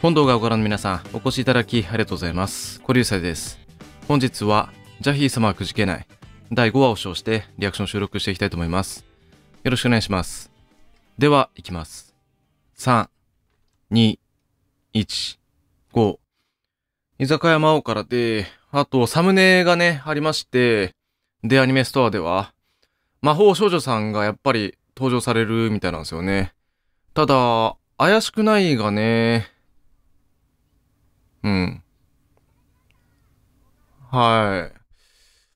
本動画をご覧の皆さん、お越しいただきありがとうございます。小流祭です。本日は、ジャヒー様はくじけない、第5話を称してリアクション収録していきたいと思います。よろしくお願いします。では、いきます。3、2、1、5。居酒屋魔王からで、あと、サムネがね、ありまして、で、アニメストアでは、魔法少女さんがやっぱり登場されるみたいなんですよね。ただ、怪しくないがね、うん。はい。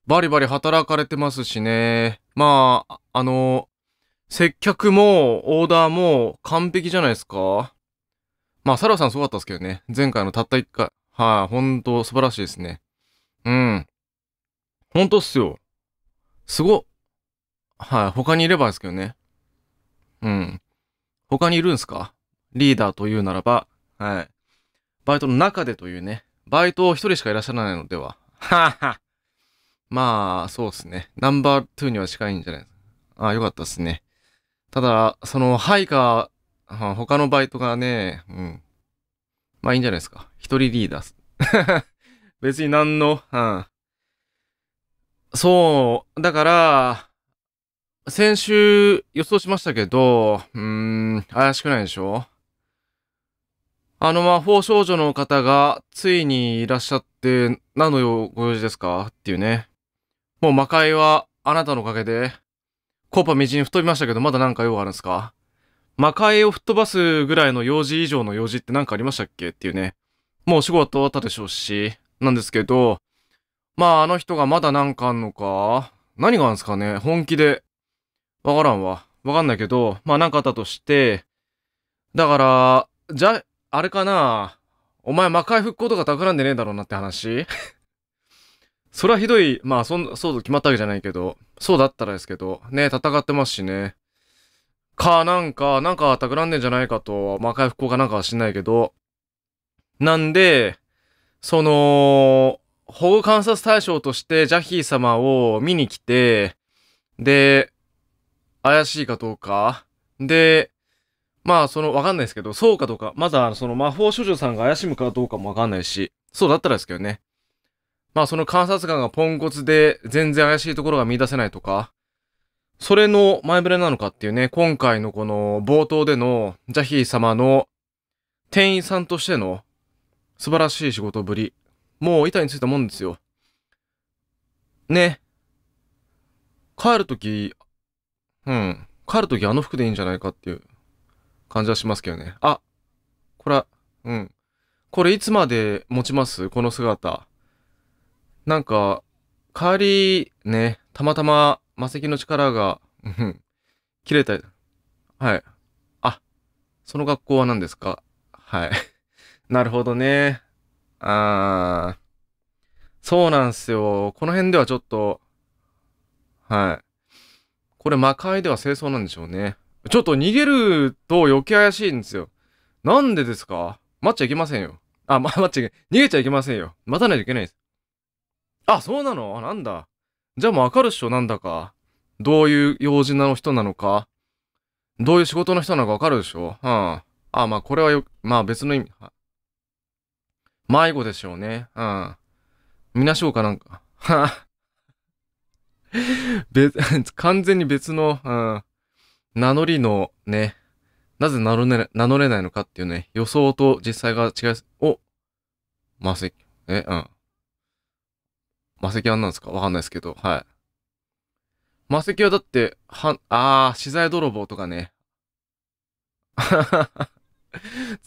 バリバリ働かれてますしね。まあ、あの、接客もオーダーも完璧じゃないですか。まあ、サラさんすごかったですけどね。前回のたった1回。はい、あ、ほんと素晴らしいですね。うん。ほんとっすよ。すご。はい、あ、他にいればですけどね。うん。他にいるんすかリーダーというならば、はい。バイトの中でというね、バイト一人しかいらっしゃらないのでは。はは。まあ、そうですね。ナンバー2には近いんじゃないですか。ああ、よかったですね。ただ、その、配下、か、他のバイトがね、うん。まあいいんじゃないですか。一人リーダー。別に何の、うん。そう、だから、先週予想しましたけど、うーん、怪しくないでしょあの魔法少女の方がついにいらっしゃって、何のご用事ですかっていうね。もう魔界はあなたのおかげで、コーパみじん吹っ飛びましたけど、まだ何か用があるんですか魔界を吹っ飛ばすぐらいの用事以上の用事って何かありましたっけっていうね。もう仕事終わったでしょうし、なんですけど、まああの人がまだ何かあんのか、何があるんですかね本気で。わからんわ。わかんないけど、まあ何かあったとして、だから、じゃ、あれかなお前魔界復興とか企んでねえだろうなって話 それはひどい。まあ、そそうと決まったわけじゃないけど、そうだったらですけど、ね、戦ってますしね。か、なんか、なんか企んでんじゃないかと、魔界復興かなんかは知んないけど。なんで、その、保護観察対象としてジャヒー様を見に来て、で、怪しいかどうか、で、まあ、その、わかんないですけど、そうかどうか。まだ、その魔法少女さんが怪しむかどうかもわかんないし、そうだったらですけどね。まあ、その観察官がポンコツで全然怪しいところが見出せないとか、それの前触れなのかっていうね、今回のこの冒頭でのジャヒー様の店員さんとしての素晴らしい仕事ぶり。もう板についたもんですよ。ね。帰るとき、うん。帰るときあの服でいいんじゃないかっていう。感じはしますけどね。あこれは、うん。これいつまで持ちますこの姿。なんか、帰り、ね、たまたま魔石の力が、うん、切れた。はい。あ、その学校は何ですかはい。なるほどね。あー。そうなんすよ。この辺ではちょっと、はい。これ魔界では清掃なんでしょうね。ちょっと逃げると余計怪しいんですよ。なんでですか待っちゃいけませんよ。あ、ま、待っちゃいけ、逃げちゃいけませんよ。待たないといけないです。あ、そうなのあ、なんだ。じゃあもうわかるっしょ、なんだか。どういう用事の人なのか。どういう仕事の人なのかわかるでしょうん。あ、まあこれはよ、まあ別の意味。迷子でしょうね。うん。みなしょうかなんか。は 別、完全に別の、うん。名乗りのね、なぜ名乗れ名乗れないのかっていうね、予想と実際が違い、おマセキ、え、うん。マセキは何ですかわかんないですけど、はい。マセキはだって、は、あー、資材泥棒とかね。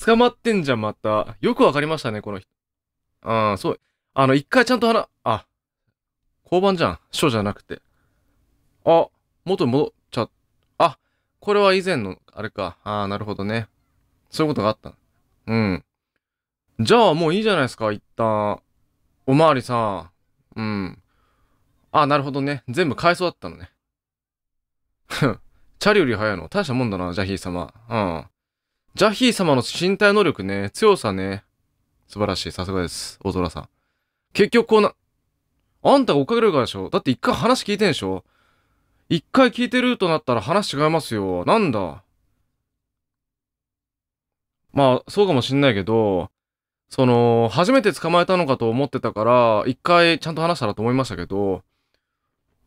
捕まってんじゃん、また。よくわかりましたね、この人。うん、そう。あの、一回ちゃんと話、あ、交番じゃん。署じゃなくて。あ、元に戻っちゃった。これは以前の、あれか。ああ、なるほどね。そういうことがあった。うん。じゃあもういいじゃないですか、一旦。おまわりさん。うん。ああ、なるほどね。全部そうだったのね。チャリより早いの大したもんだな、ジャヒー様。うん。ジャヒー様の身体能力ね、強さね。素晴らしい。さすがです。大空さん。結局こうな、あんたが追っかけるからでしょだって一回話聞いてんでしょ一回聞いてるとなったら話違いますよ。なんだ。まあ、そうかもしんないけど、その、初めて捕まえたのかと思ってたから、一回ちゃんと話したらと思いましたけど、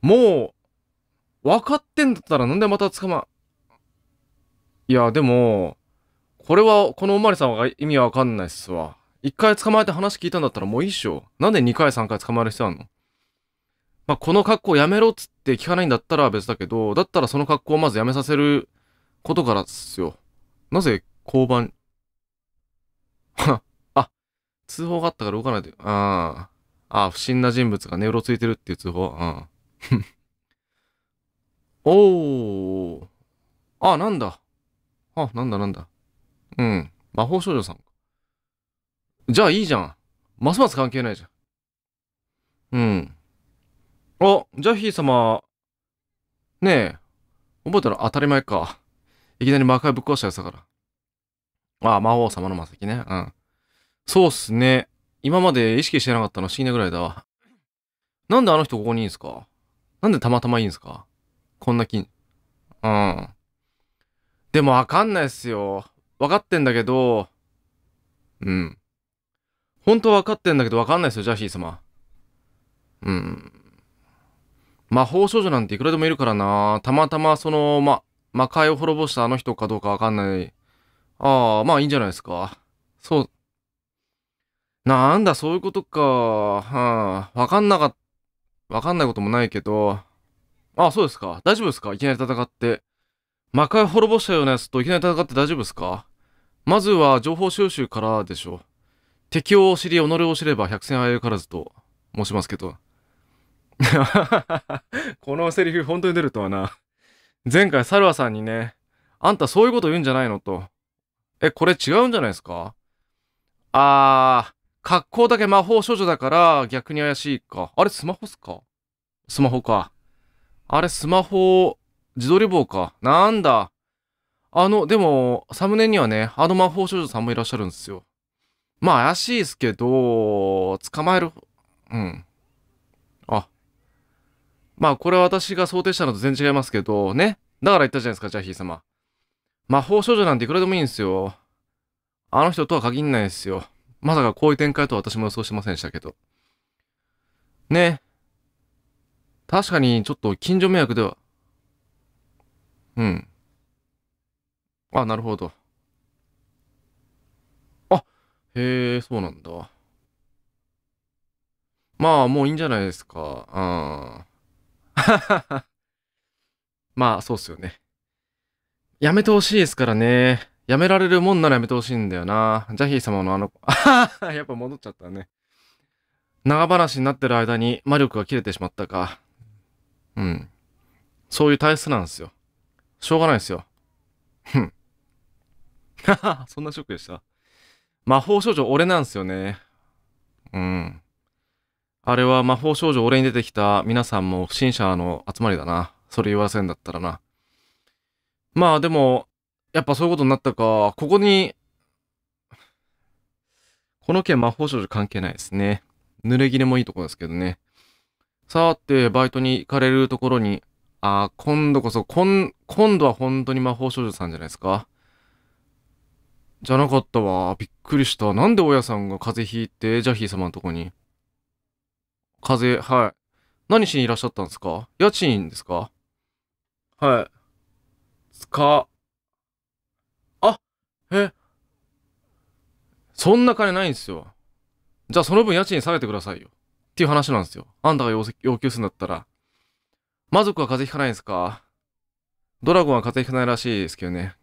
もう、分かってんだったらなんでまた捕ま、いや、でも、これは、このおまりさんは意味わかんないっすわ。一回捕まえて話聞いたんだったらもういいっしょ。なんで二回三回捕まえる必要あるのまあ、この格好やめろっつっって聞かないんだったら別だけど、だったらその格好をまずやめさせることからっすよ。なぜ交番、あ、通報があったから動かないで、ああ、あ不審な人物が寝うろついてるっていう通報、うん。おー。あ、なんだ。あ、なんだなんだ。うん。魔法少女さん。じゃあいいじゃん。ますます関係ないじゃん。うん。あ、ジャヒー様。ねえ、覚えたら当たり前か。いきなり魔界ぶっ壊したやつだから。ああ、魔王様の魔石ね。うん。そうっすね。今まで意識してなかったの不思議なぐらいだわ。なんであの人ここにいいんすかなんでたまたまいいんすかこんな金。うん。でもわかんないっすよ。わかってんだけど、うん。本当はわかってんだけどわかんないっすよ、ジャヒー様。うん。魔法少女なんていくらでもいるからな。たまたまその、ま、魔界を滅ぼしたあの人かどうかわかんない。ああ、まあいいんじゃないですか。そう。なんだ、そういうことか。はあ、わかんなかった。わかんないこともないけど。ああ、そうですか。大丈夫ですかいきなり戦って。魔界を滅ぼしたようなやつといきなり戦って大丈夫ですかまずは情報収集からでしょう。敵を知り、己を知れば百戦あえるからずと申しますけど。このセリフ本当に出るとはな。前回サルワさんにね、あんたそういうこと言うんじゃないのと。え、これ違うんじゃないですかあー、格好だけ魔法少女だから逆に怪しいか。あれスマホっすかスマホか。あれスマホ、自撮り棒か。なんだ。あの、でも、サムネにはね、あの魔法少女さんもいらっしゃるんですよ。まあ怪しいっすけど、捕まえる、うん。まあこれは私が想定したのと全然違いますけど、ね。だから言ったじゃないですか、ジャヒー様。魔法少女なんていくらでもいいんですよ。あの人とは限んないですよ。まさかこういう展開とは私も予想してませんでしたけど。ね。確かにちょっと近所迷惑では。うん。あ、なるほど。あ、へえ、そうなんだ。まあ、もういいんじゃないですか。うん。まあ、そうっすよね。やめてほしいですからね。やめられるもんならやめてほしいんだよな。ジャヒー様のあの、あ やっぱ戻っちゃったね。長話になってる間に魔力が切れてしまったか。うん。そういう体質なんですよ。しょうがないですよ。ふん。はは、そんなショックでした。魔法少女俺なんですよね。うん。あれは魔法少女俺に出てきた皆さんも不審者の集まりだな。それ言わせんだったらな。まあでも、やっぱそういうことになったか、ここに、この件魔法少女関係ないですね。濡れ切れもいいとこですけどね。さーて、バイトに行かれるところに、あ今度こそ、こん、今度は本当に魔法少女さんじゃないですか。じゃなかったわ。びっくりした。なんで大家さんが風邪ひいて、ジャヒー様のとこに。風邪、はい。何しにいらっしゃったんですか家賃ですかはい。つか、あ、え、そんな金ないんですよ。じゃあその分家賃下げてくださいよ。っていう話なんですよ。あんたが要求するんだったら。魔族は風邪ひかないんですかドラゴンは風邪ひかないらしいですけどね。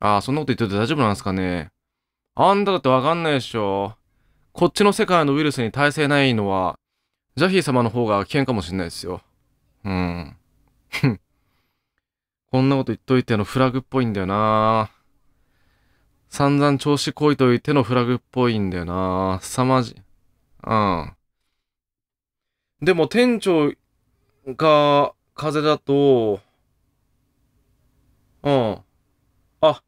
ああ、そんなこと言ってて大丈夫なんですかね。あんただってわかんないでしょ。こっちの世界のウイルスに耐性ないのは、ジャヒー様の方が危険かもしんないですよ。うん。こんなこと言っといてのフラグっぽいんだよな散々調子こいといてのフラグっぽいんだよな凄まじ、うん。でも店長が風邪だと、うん。あ、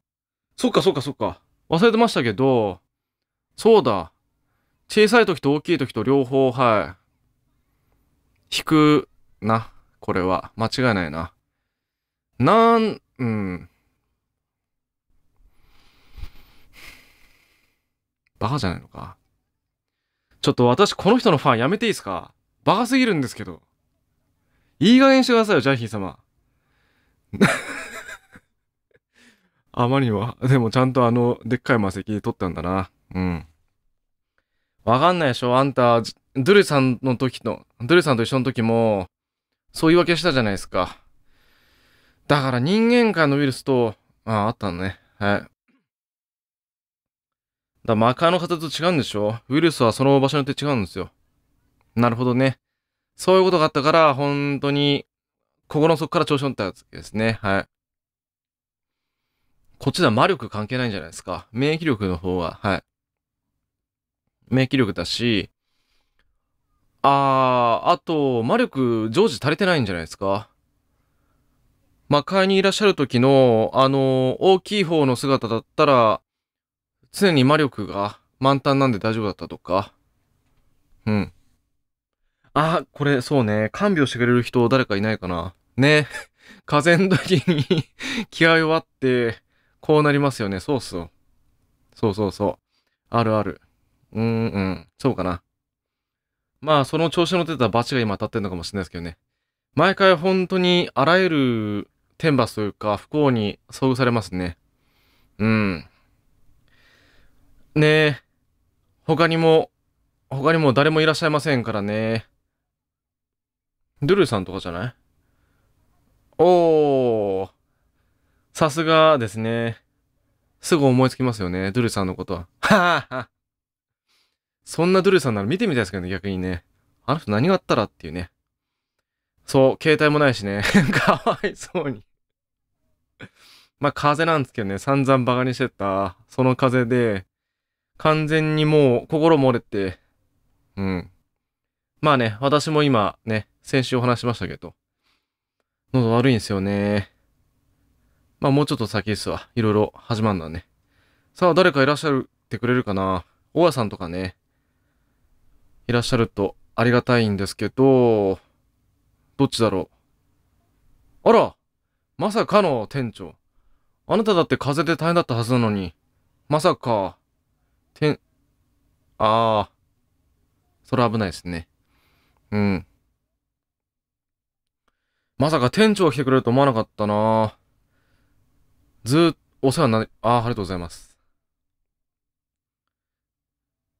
そっかそっかそっか。忘れてましたけど、そうだ。小さい時と大きい時と両方、はい。引くな。これは。間違いないな。なん、うん。バカじゃないのか。ちょっと私この人のファンやめていいですかバカすぎるんですけど。いい加減してくださいよ、ジャヒー様。あまりには、でもちゃんとあの、でっかい魔石で取ったんだな。うん。わかんないでしょあんた、ドゥルさんの時の、ドゥルさんと一緒の時も、そう言い訳したじゃないですか。だから人間界のウイルスと、ああ、あったのね。はい。だマーカーの形と違うんでしょウイルスはその場所によって違うんですよ。なるほどね。そういうことがあったから、本当に、心の底から調子乗ったやつですね。はい。こっちでは魔力関係ないんじゃないですか。免疫力の方は、はい。免疫力だし、あー、あと、魔力常時足りてないんじゃないですか。魔界にいらっしゃる時の、あの、大きい方の姿だったら、常に魔力が満タンなんで大丈夫だったとか。うん。あ、これ、そうね。看病してくれる人誰かいないかな。ね。風邪の時に 気合弱って、こうなりますよね。そうそう。そうそうそう。あるある。うん、ん、そうかな。まあ、その調子乗ってたバチが今当たってるのかもしれないですけどね。毎回本当にあらゆる天罰というか不幸に遭遇されますね。うん。ねえ。他にも、他にも誰もいらっしゃいませんからね。ドゥルさんとかじゃないおー。さすがですね。すぐ思いつきますよね。ドゥルさんのことは。ははは。そんなドゥルさんなら見てみたいですけどね、逆にね。あの人何があったらっていうね。そう、携帯もないしね。かわいそうにまあ、風なんですけどね、散々バカにしてた、その風で、完全にもう心もれて、うん。まあね、私も今ね、先週お話しましたけど、喉悪いんですよね。まあもうちょっと先ですわ。いろいろ始まるんだね。さあ、誰かいらっしゃってくれるかな大家さんとかね。いらっしゃるとありがたいんですけど、どっちだろう。あらまさかの店長。あなただって風邪で大変だったはずなのに。まさか、てん、ああ、それ危ないですね。うん。まさか店長来てくれると思わなかったなずーっとお世話になり、ああ、ありがとうございます。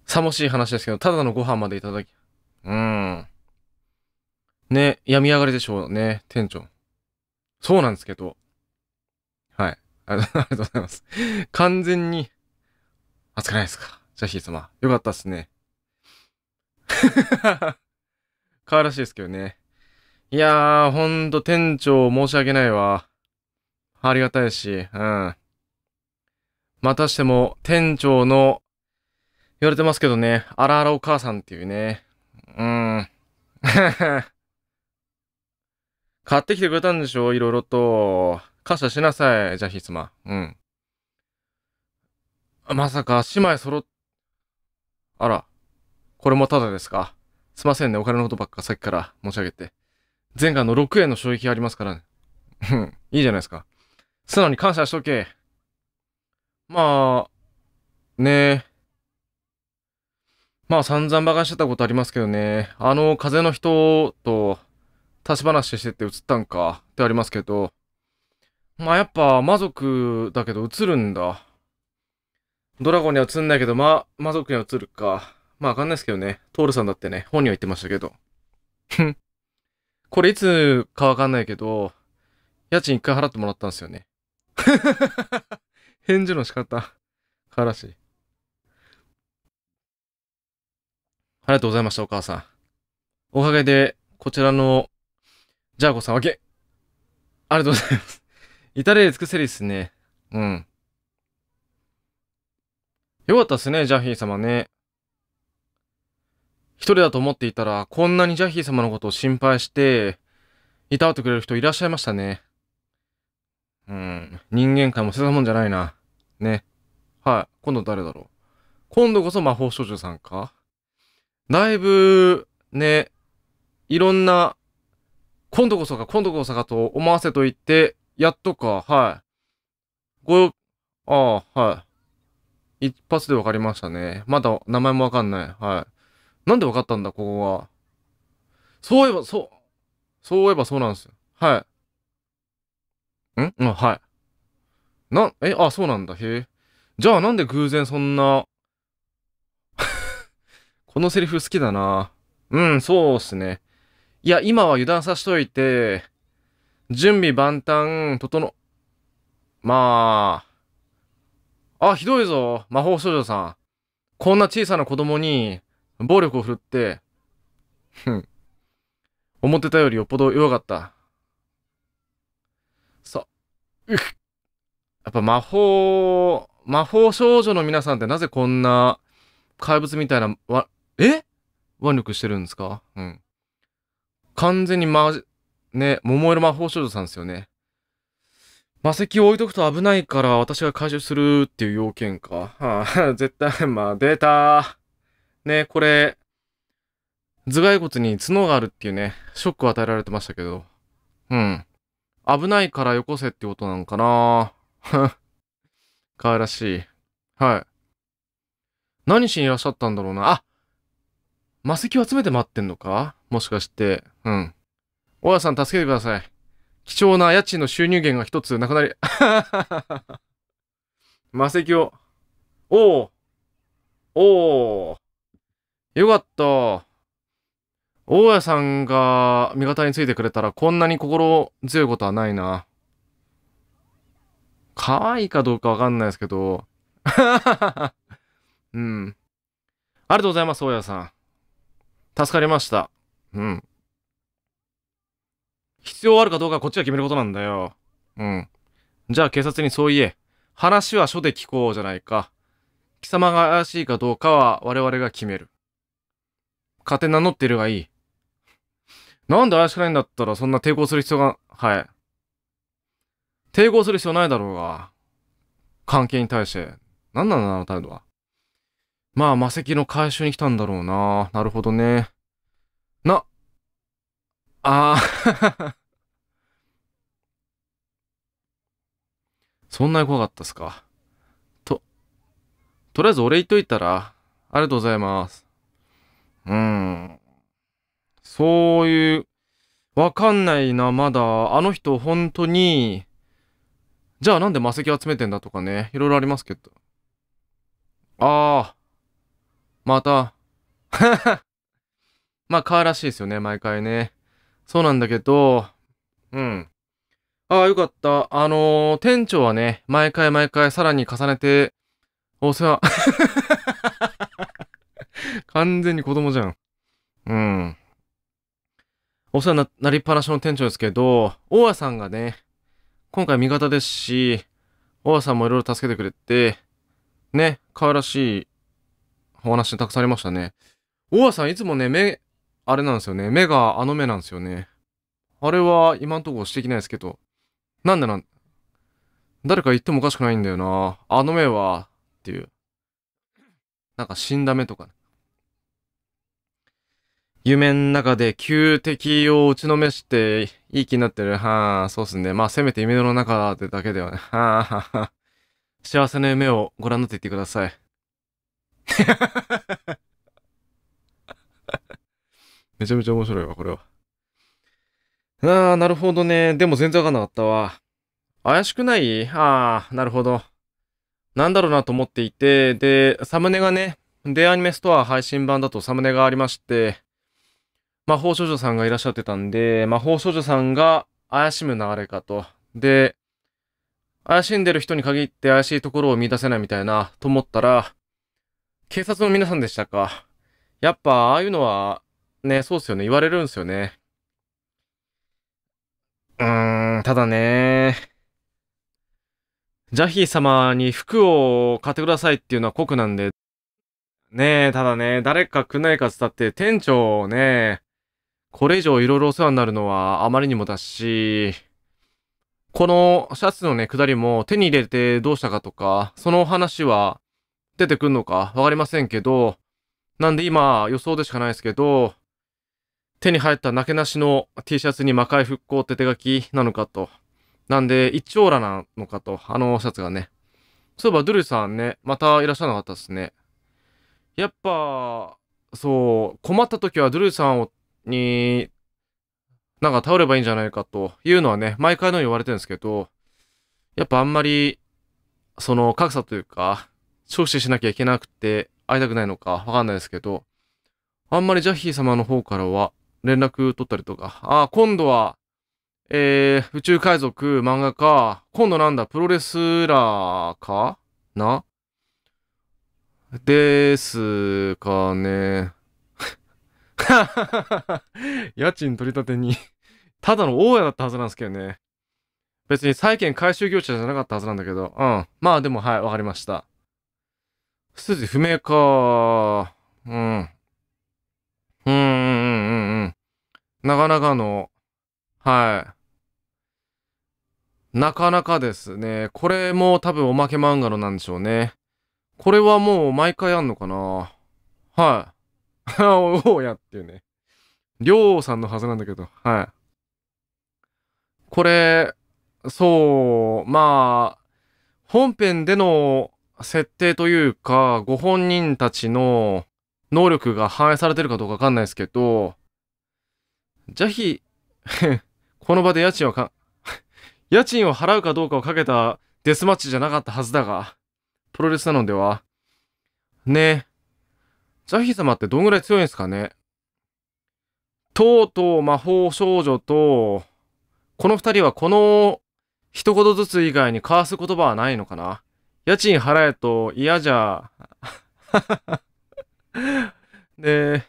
さもしい話ですけど、ただのご飯までいただき。うーん。ね、病み上がりでしょうね、店長。そうなんですけど。はい。あ りがとうございます。完全に、熱くないですかジャヒー様。よかったっすね。可 愛らしいですけどね。いやー、ほんと店長申し訳ないわ。ありがたいし、うん。またしても店長の言われてますけどね、あらあらお母さんっていうね、うーん。買ってきてくれたんでしょいろいろと。感謝しなさい、ジャヒスマ。うん。まさか、姉妹揃っ、あら、これもただですか。すいませんね、お金のことばっかさっきから申し上げて。前回の6円の衝撃ありますからね。うん、いいじゃないですか。素直に感謝しとけ。まあ、ねえ。まあ散々馬鹿してたことありますけどね。あの、風の人と、立ち話してて映ったんか、ってありますけど。まあやっぱ、魔族だけど映るんだ。ドラゴンには映んないけど、ま、魔族には映るか。まあわかんないですけどね。トールさんだってね、本人は言ってましたけど。ふん。これいつかわかんないけど、家賃一回払ってもらったんですよね。返事の仕方。からし。ありがとうございました、お母さん。おかげで、こちらの、ジャーコさん分け、ありがとうございます。至れり尽くせりですね。うん。よかったっすね、ジャヒー様ね。一人だと思っていたら、こんなにジャヒー様のことを心配して、いたわってくれる人いらっしゃいましたね。うん。人間界も捨てたもんじゃないな。ね。はい。今度誰だろう。今度こそ魔法少女さんかだいぶ、ね、いろんな、今度こそか、今度こそかと思わせといて、やっとか、はい。ご、ああ、はい。一発で分かりましたね。まだ名前もわかんない。はい。なんで分かったんだ、ここは。そういえば、そう、そういえばそうなんですよ。はい。んうん、はい。な、え、あ、そうなんだ。へえ。じゃあなんで偶然そんなこのセリフ好きだな。うん、そうっすね。いや、今は油断さしといて、準備万端、整、まあ。あ、ひどいぞ、魔法少女さん。こんな小さな子供に、暴力を振るって、ふん。思ってたよりよっぽど弱かった。さ、うっ。やっぱ魔法、魔法少女の皆さんってなぜこんな怪物みたいなわえ腕力してるんですかうん。完全にま、ね、桃色魔法少女さんですよね。魔石を置いとくと危ないから私が回収するっていう要件か。はあ、絶対、まあ、出た。ね、これ、頭蓋骨に角があるっていうね、ショックを与えられてましたけど。うん。危ないからよこせってことなのかな 可愛らしい。はい。何しにいらっしゃったんだろうな。あ魔石を集めて待ってんのかもしかして。うん。大家さん助けてください。貴重な家賃の収入源が一つなくなり、魔 石を。おおおおよかった。大家さんが味方についてくれたらこんなに心強いことはないな。可愛いかどうかわかんないですけど。うん。ありがとうございます、大家さん。助かりました。うん。必要あるかどうかこっちが決めることなんだよ。うん。じゃあ警察にそう言え。話は書で聞こうじゃないか。貴様が怪しいかどうかは我々が決める。勝手に名乗ってるがいい。なんで怪しくないんだったらそんな抵抗する必要が、はい。抵抗する必要ないだろうが。関係に対して。何なんだ、あの態度は。まあ、魔石の回収に来たんだろうな。なるほどね。ああ そんなに怖かったっすか。と、とりあえずお礼言っといたら、ありがとうございます。うん。そういう、わかんないな、まだ。あの人、本当に、じゃあなんで魔石集めてんだとかね、いろいろありますけど。ああ、また。まあ、かわらしいですよね、毎回ね。そうなんだけど、うん。ああ、よかった。あのー、店長はね、毎回毎回さらに重ねて、お世話。完全に子供じゃん。うん。お世話になりっぱなしの店長ですけど、大和さんがね、今回味方ですし、大和さんもいろいろ助けてくれて、ね、可愛らしいお話たくさんありましたね。大家さんいつもね、目、あれなんですよね。目があの目なんですよね。あれは今んとこ指摘ないですけど。なんでなん、誰か言ってもおかしくないんだよな。あの目は、っていう。なんか死んだ目とか、ね、夢の中で旧敵を打ちのめして、いい気になってる。はあ、そうっすね。まあ、せめて夢の中でだけではね。はあ、はあ、幸せな夢をご覧になっていってください。めちゃめちゃ面白いわ、これは。ああ、なるほどね。でも全然わかんなかったわ。怪しくないああ、なるほど。なんだろうなと思っていて、で、サムネがね、アアニメストア配信版だとサムネがありまして、魔法少女さんがいらっしゃってたんで、魔法少女さんが怪しむ流れかと。で、怪しんでる人に限って怪しいところを見出せないみたいな、と思ったら、警察の皆さんでしたか。やっぱ、ああいうのはね、そうっすよね。言われるんすよね。うーん、ただね、ジャヒー様に服を買ってくださいっていうのは酷なんで、ねえ、ただね、誰かくないかつったって店長をね、これ以上いろいろお世話になるのはあまりにもだし、このシャツのね、下りも手に入れてどうしたかとか、その話は出てくんのかわかりませんけど、なんで今予想でしかないですけど、手に入ったなけなしの T シャツに魔界復興って手書きなのかと。なんで、一丁羅なのかと。あのシャツがね。そういえば、ドゥルさんね、またいらっしゃらなかったですね。やっぱ、そう、困った時はドゥルさんを、に、なんか倒ればいいんじゃないかというのはね、毎回のように言われてるんですけど、やっぱあんまり、その格差というか、消費しなきゃいけなくて会いたくないのかわかんないですけど、あんまりジャッヒー様の方からは連絡取ったりとか、ああ、今度は、えー、宇宙海賊、漫画家、今度なんだ、プロレスラーかなですかね。家賃取り立てにただの大家だったはずなんですけどね。別に債権回収業者じゃなかったはずなんだけど、うん。まあでもはい、わかりました。筋不明か。うん。うんうんうんうん。なかなかの、はい。なかなかですね。これも多分おまけ漫画のなんでしょうね。これはもう毎回あんのかなはい。おうやっていうね。りょうさんのはずなんだけど、はい。これ、そう、まあ、本編での設定というか、ご本人たちの、能力が反映されてるかどうかわかんないですけど、邪ひこの場で家賃をか 家賃を払うかどうかをかけたデスマッチじゃなかったはずだが、プロレスなのでは。ねえ、ジャヒ様ってどんぐらい強いんですかねとうとう魔法少女と、この二人はこの一言ずつ以外に交わす言葉はないのかな家賃払えと嫌じゃ、で、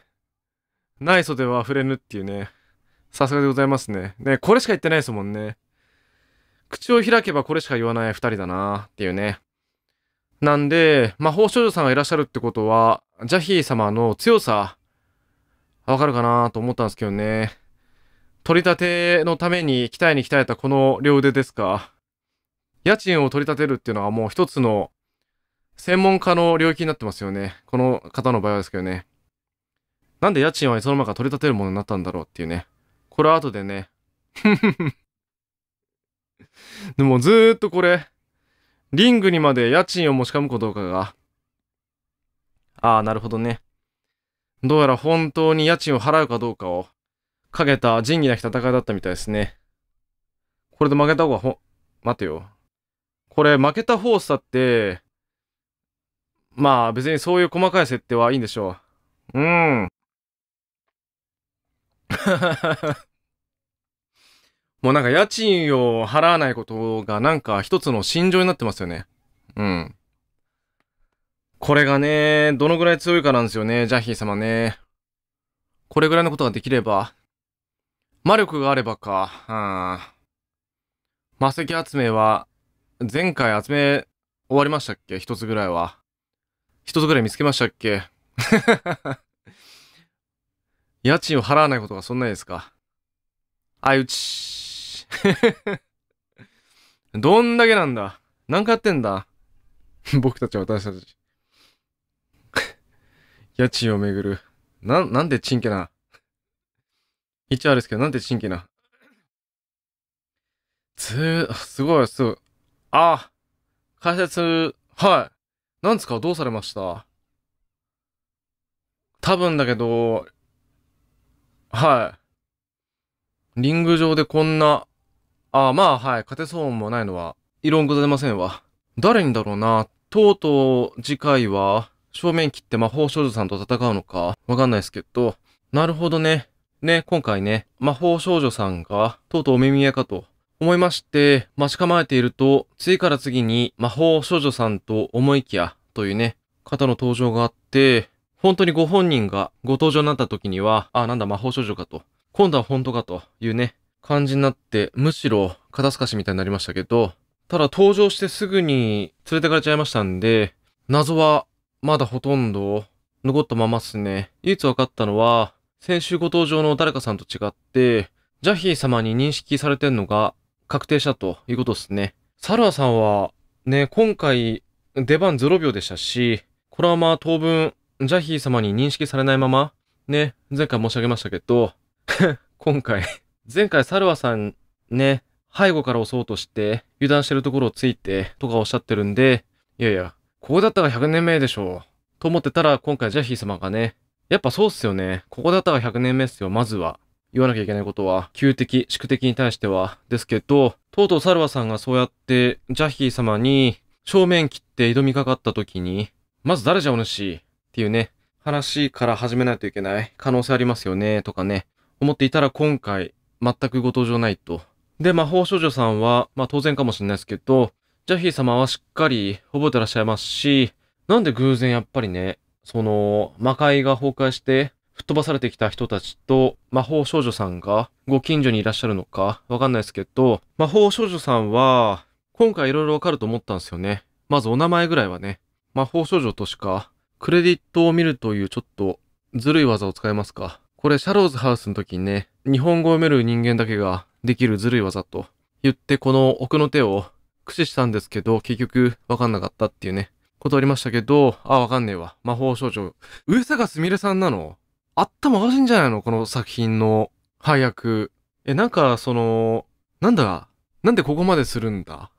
ない袖は触れぬっていうね。さすがでございますね。ね、これしか言ってないですもんね。口を開けばこれしか言わない二人だなっていうね。なんで、魔法少女さんがいらっしゃるってことは、ジャヒー様の強さ、わかるかなと思ったんですけどね。取り立てのために鍛えに鍛えたこの両腕ですか。家賃を取り立てるっていうのはもう一つの専門家の領域になってますよね。この方の場合はですけどね。なんで家賃はそのまま取り立てるものになったんだろうっていうね。これは後でね。でもずーっとこれ、リングにまで家賃を持ち込むかどうかが。ああ、なるほどね。どうやら本当に家賃を払うかどうかをかけた仁義なき戦いだったみたいですね。これで負けた方がほ、待てよ。これ負けた方さって、まあ別にそういう細かい設定はいいんでしょう。うん。もうなんか家賃を払わないことがなんか一つの心情になってますよね。うん。これがね、どのぐらい強いかなんですよね、ジャヒー様ね。これぐらいのことができれば。魔力があればか。うん。魔石集めは、前回集め終わりましたっけ一つぐらいは。一つぐらい見つけましたっけ 家賃を払わないことがそんなにですか相打ち。どんだけなんだ何回やってんだ 僕たちは私たち。家賃をめぐる。な、なんでちんけな。一応あれですけど、なんでちんけな。つー、すごい、すごい。あ、解説、はい。なんですかどうされました多分だけど、はい。リング上でこんな、ああ、まあはい、勝てそうもないのは、異論ございませんわ。誰にだろうな。とうとう次回は、正面切って魔法少女さんと戦うのか、わかんないですけど、なるほどね。ね、今回ね、魔法少女さんが、とうとうお目見えかと思いまして、待ち構えていると、次から次に魔法少女さんと思いきやというね、方の登場があって、本当にご本人がご登場になった時には、あ、なんだ魔法少女かと、今度は本当かというね、感じになって、むしろ肩透かしみたいになりましたけど、ただ登場してすぐに連れてかれちゃいましたんで、謎はまだほとんど残ったままっすね。唯一分かったのは、先週ご登場の誰かさんと違って、ジャヒー様に認識されてんのが確定したということですね。サルアさんは、ね、今回、出番0秒でしたし、これはまあ当分、ジャヒー様に認識されないまま、ね、前回申し上げましたけど、今回前回サルワさん、ね、背後から押そうとして、油断してるところをついて、とかおっしゃってるんで、いやいや、ここだったら100年目でしょう。と思ってたら、今回ジャヒー様がね、やっぱそうっすよね。ここだったら100年目っすよ、まずは。言わなきゃいけないことは、旧敵、宿敵に対しては、ですけど、とうとうサルワさんがそうやって、ジャヒー様に正面切って挑みかかった時に、まず誰じゃお主っていうね、話から始めないといけない可能性ありますよね、とかね、思っていたら今回、全くご登場ないと。で、魔法少女さんは、まあ当然かもしれないですけど、ジャヒー様はしっかり覚えてらっしゃいますし、なんで偶然やっぱりね、その、魔界が崩壊して、吹っ飛ばされてきた人たちと魔法少女さんがご近所にいらっしゃるのかわかんないですけど、魔法少女さんは今回いろいろわかると思ったんですよね。まずお名前ぐらいはね、魔法少女としかクレディットを見るというちょっとずるい技を使いますか。これシャローズハウスの時にね、日本語を読める人間だけができるずるい技と言ってこの奥の手を駆使したんですけど、結局わかんなかったっていうね、ことありましたけど、あ、わかんねえわ。魔法少女。上坂すみれさんなのあった。おかしいんじゃないのこの作品の配役。え、なんか、その、なんだなんでここまでするんだ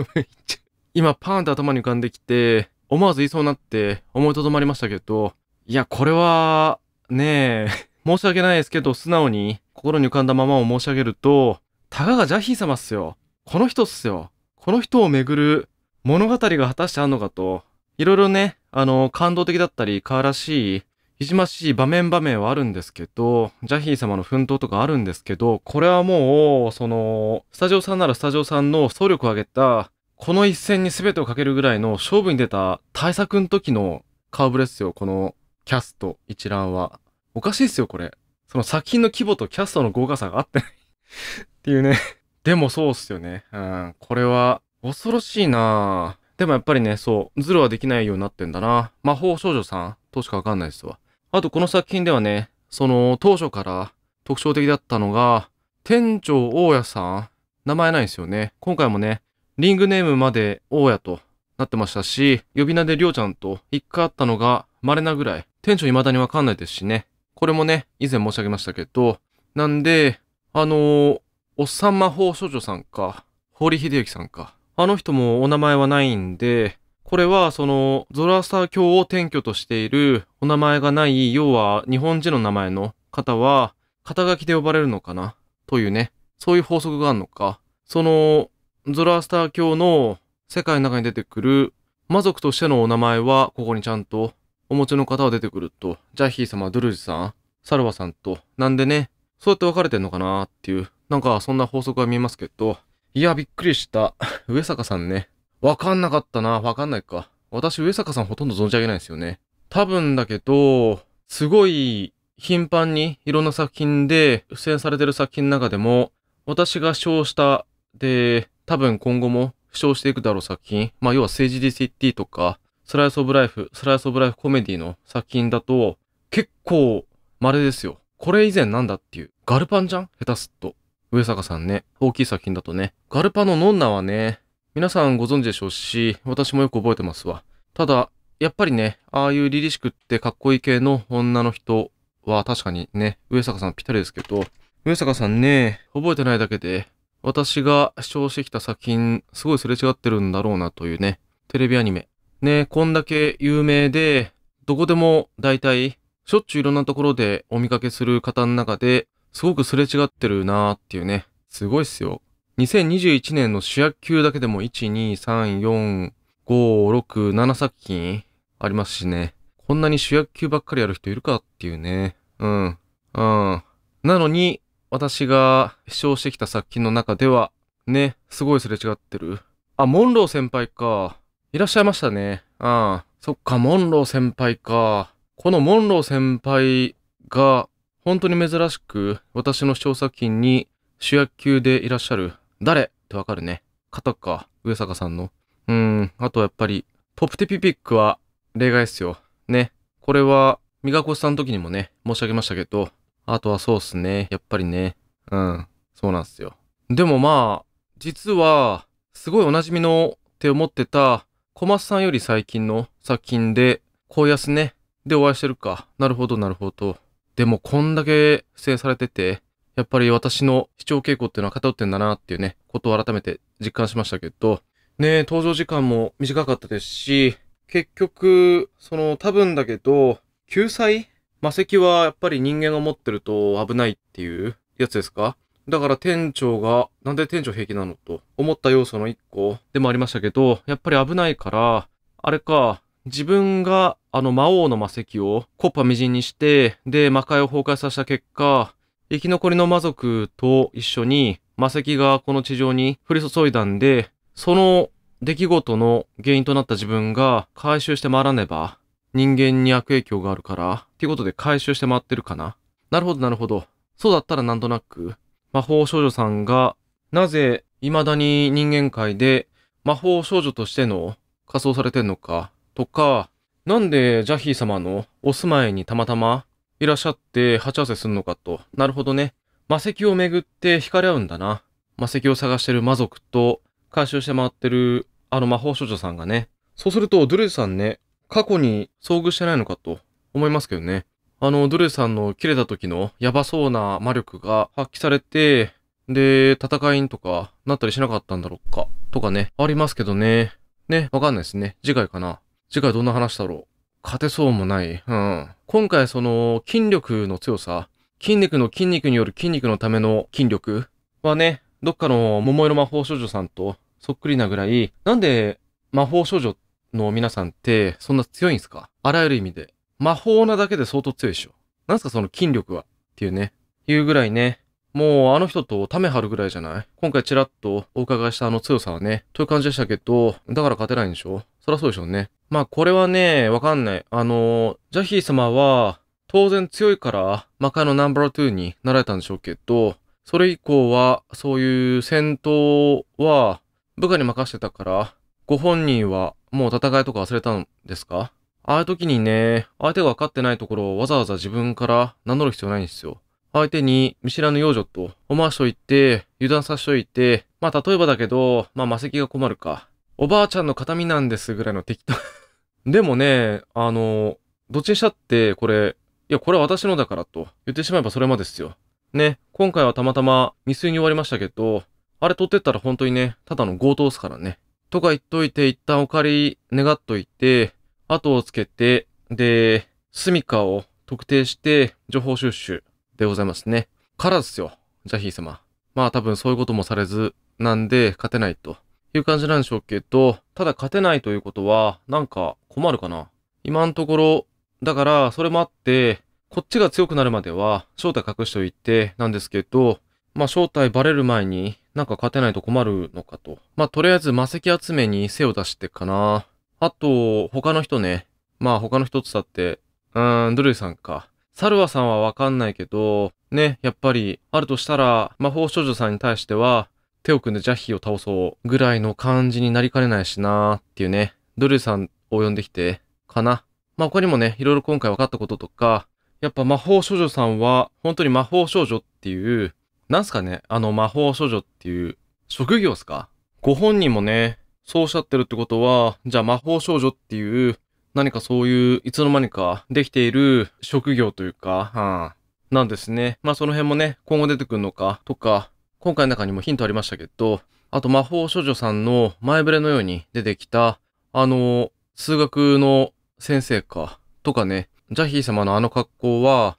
今、パーンって頭に浮かんできて、思わず言いそうになって思いとどまりましたけど、いや、これは、ねえ、申し訳ないですけど、素直に心に浮かんだままを申し上げると、たかがジャヒー様っすよ。この人っすよ。この人をめぐる物語が果たしてあんのかと、いろいろね、あの、感動的だったり、かわらしいいじましい場面場面はあるんですけど、ジャヒー様の奮闘とかあるんですけど、これはもう、その、スタジオさんならスタジオさんの総力を挙げた、この一戦に全てをかけるぐらいの勝負に出た対策の時の顔ぶれっすよ、このキャスト一覧は。おかしいっすよ、これ。その作品の規模とキャストの豪華さが合ってないっていうねでもそうっすよね。うん、これは恐ろしいなでもやっぱりね、そう、ズルはできないようになってんだな。魔法少女さんとしかわかんないっすわ。あとこの作品ではね、その当初から特徴的だったのが、店長大家さん、名前ないですよね。今回もね、リングネームまで大家となってましたし、呼び名でりょうちゃんと一回会ったのが稀なぐらい。店長未だにわかんないですしね。これもね、以前申し上げましたけど、なんで、あのー、おっさん魔法少女さんか、堀秀幸さんか、あの人もお名前はないんで、これは、その、ゾロアスター教を転居としている、お名前がない、要は日本人の名前の方は、肩書きで呼ばれるのかなというね、そういう法則があるのか。その、ゾロアスター教の世界の中に出てくる魔族としてのお名前は、ここにちゃんとお持ちの方は出てくると、ジャヒー様、ドゥルジさん、サルワさんと、なんでね、そうやって分かれてんのかなっていう、なんかそんな法則が見えますけど、いや、びっくりした。上坂さんね。わかんなかったな。わかんないか。私、上坂さんほとんど存じ上げないですよね。多分だけど、すごい頻繁にいろんな作品で出演されてる作品の中でも、私が賞した、で、多分今後も主張していくだろう作品、まあ要は政治 DCT とか、スライスオブライフ、スライスオブライフコメディの作品だと、結構稀ですよ。これ以前なんだっていう。ガルパンじゃん下手すっと。上坂さんね。大きい作品だとね。ガルパのノンナはね、皆さんご存知でしょうし、私もよく覚えてますわ。ただ、やっぱりね、ああいう凛々しくってかっこいい系の女の人は確かにね、上坂さんぴったりですけど、上坂さんね、覚えてないだけで、私が視聴してきた作品、すごいすれ違ってるんだろうなというね、テレビアニメ。ね、こんだけ有名で、どこでも大体、しょっちゅういろんなところでお見かけする方の中で、すごくすれ違ってるなーっていうね、すごいっすよ。2021年の主役級だけでも1、2、3、4、5、6、7作品ありますしね。こんなに主役級ばっかりやる人いるかっていうね。うん。うん。なのに、私が視聴してきた作品の中では、ね、すごいすれ違ってる。あ、モンロー先輩か。いらっしゃいましたね。ああ、そっか、モンロー先輩か。このモンロー先輩が、本当に珍しく、私の視聴作品に主役級でいらっしゃる。誰ってわかるね。カカか、上坂さんの。うーん、あとはやっぱり、ポプテピピックは例外っすよ。ね。これは、ミガコさんの時にもね、申し上げましたけど、あとはそうっすね。やっぱりね。うん、そうなんすよ。でもまあ、実は、すごいおなじみのって思ってた、小松さんより最近の作品で、高安ね。でお会いしてるか。なるほど、なるほど。でもこんだけ不正されてて、やっぱり私の視聴傾向っていうのは偏ってんだなっていうね、ことを改めて実感しましたけど、ね、登場時間も短かったですし、結局、その多分だけど、救済魔石はやっぱり人間が持ってると危ないっていうやつですかだから店長が、なんで店長平気なのと思った要素の一個でもありましたけど、やっぱり危ないから、あれか、自分があの魔王の魔石をコッパみじんにして、で、魔界を崩壊させた結果、生き残りの魔族と一緒に魔石がこの地上に降り注いだんで、その出来事の原因となった自分が回収して回らねば人間に悪影響があるから、っていうことで回収して回ってるかな。なるほどなるほど。そうだったらなんとなく、魔法少女さんがなぜ未だに人間界で魔法少女としての仮装されてんのかとか、なんでジャヒー様のお住まいにたまたまいらっしゃって鉢合わせすんのかと。なるほどね。魔石をめぐって惹かれ合うんだな。魔石を探してる魔族と回収して回ってるあの魔法少女さんがね。そうすると、ドゥレさんね、過去に遭遇してないのかと思いますけどね。あの、ドゥレさんの切れた時のやばそうな魔力が発揮されて、で、戦いとかなったりしなかったんだろうか、とかね、ありますけどね。ね、わかんないですね。次回かな。次回どんな話だろう。勝てそうもない。うん。今回その筋力の強さ、筋肉の筋肉による筋肉のための筋力はね、どっかの桃色魔法少女さんとそっくりなぐらい、なんで魔法少女の皆さんってそんな強いんすかあらゆる意味で。魔法なだけで相当強いでしょ。なんすかその筋力はっていうね。いうぐらいね。もうあの人とため張るぐらいじゃない今回ちらっとお伺いしたあの強さはね、という感じでしたけど、だから勝てないんでしょそりゃそうでしょうね。まあこれはね、わかんない。あの、ジャヒー様は、当然強いから、魔界のナンバー2になられたんでしょうけど、それ以降は、そういう戦闘は、部下に任せてたから、ご本人はもう戦いとか忘れたんですかああいう時にね、相手が分かってないところをわざわざ自分から名乗る必要ないんですよ。相手に見知らぬ幼女と思わしといて、油断させといて、まあ例えばだけど、まあ魔石が困るか。おばあちゃんの形見なんですぐらいの適当。でもね、あの、どっちにしたって、これ、いや、これは私のだからと言ってしまえばそれまでですよ。ね、今回はたまたま未遂に終わりましたけど、あれ取ってったら本当にね、ただの強盗っすからね。とか言っといて、一旦お借り願っといて、後をつけて、で、住処を特定して、情報収集でございますね。からですよ、ジャヒー様。まあ多分そういうこともされず、なんで勝てないと。いう感じなんでしょうけど、ただ勝てないということは、なんか困るかな。今のところ、だからそれもあって、こっちが強くなるまでは正体隠しておいてなんですけど、まあ正体バレる前になんか勝てないと困るのかと。まあとりあえず魔石集めに背を出してかな。あと、他の人ね。まあ他の人っつだって、うーん、ドゥルイさんか。サルワさんはわかんないけど、ね、やっぱりあるとしたら魔法少女さんに対しては手を組んでジャッヒを倒そうぐらいの感じになりかねないしなーっていうね、ドルさんを呼んできて、かな。まあ他にもね、いろいろ今回分かったこととか、やっぱ魔法少女さんは、本当に魔法少女っていう、なんすかね、あの魔法少女っていう職業っすかご本人もね、そうおっしゃってるってことは、じゃあ魔法少女っていう、何かそういう、いつの間にかできている職業というか、うん、なんですね。まあその辺もね、今後出てくるのかとか、今回の中にもヒントありましたけど、あと魔法少女さんの前触れのように出てきた、あの、数学の先生か、とかね、ジャヒー様のあの格好は、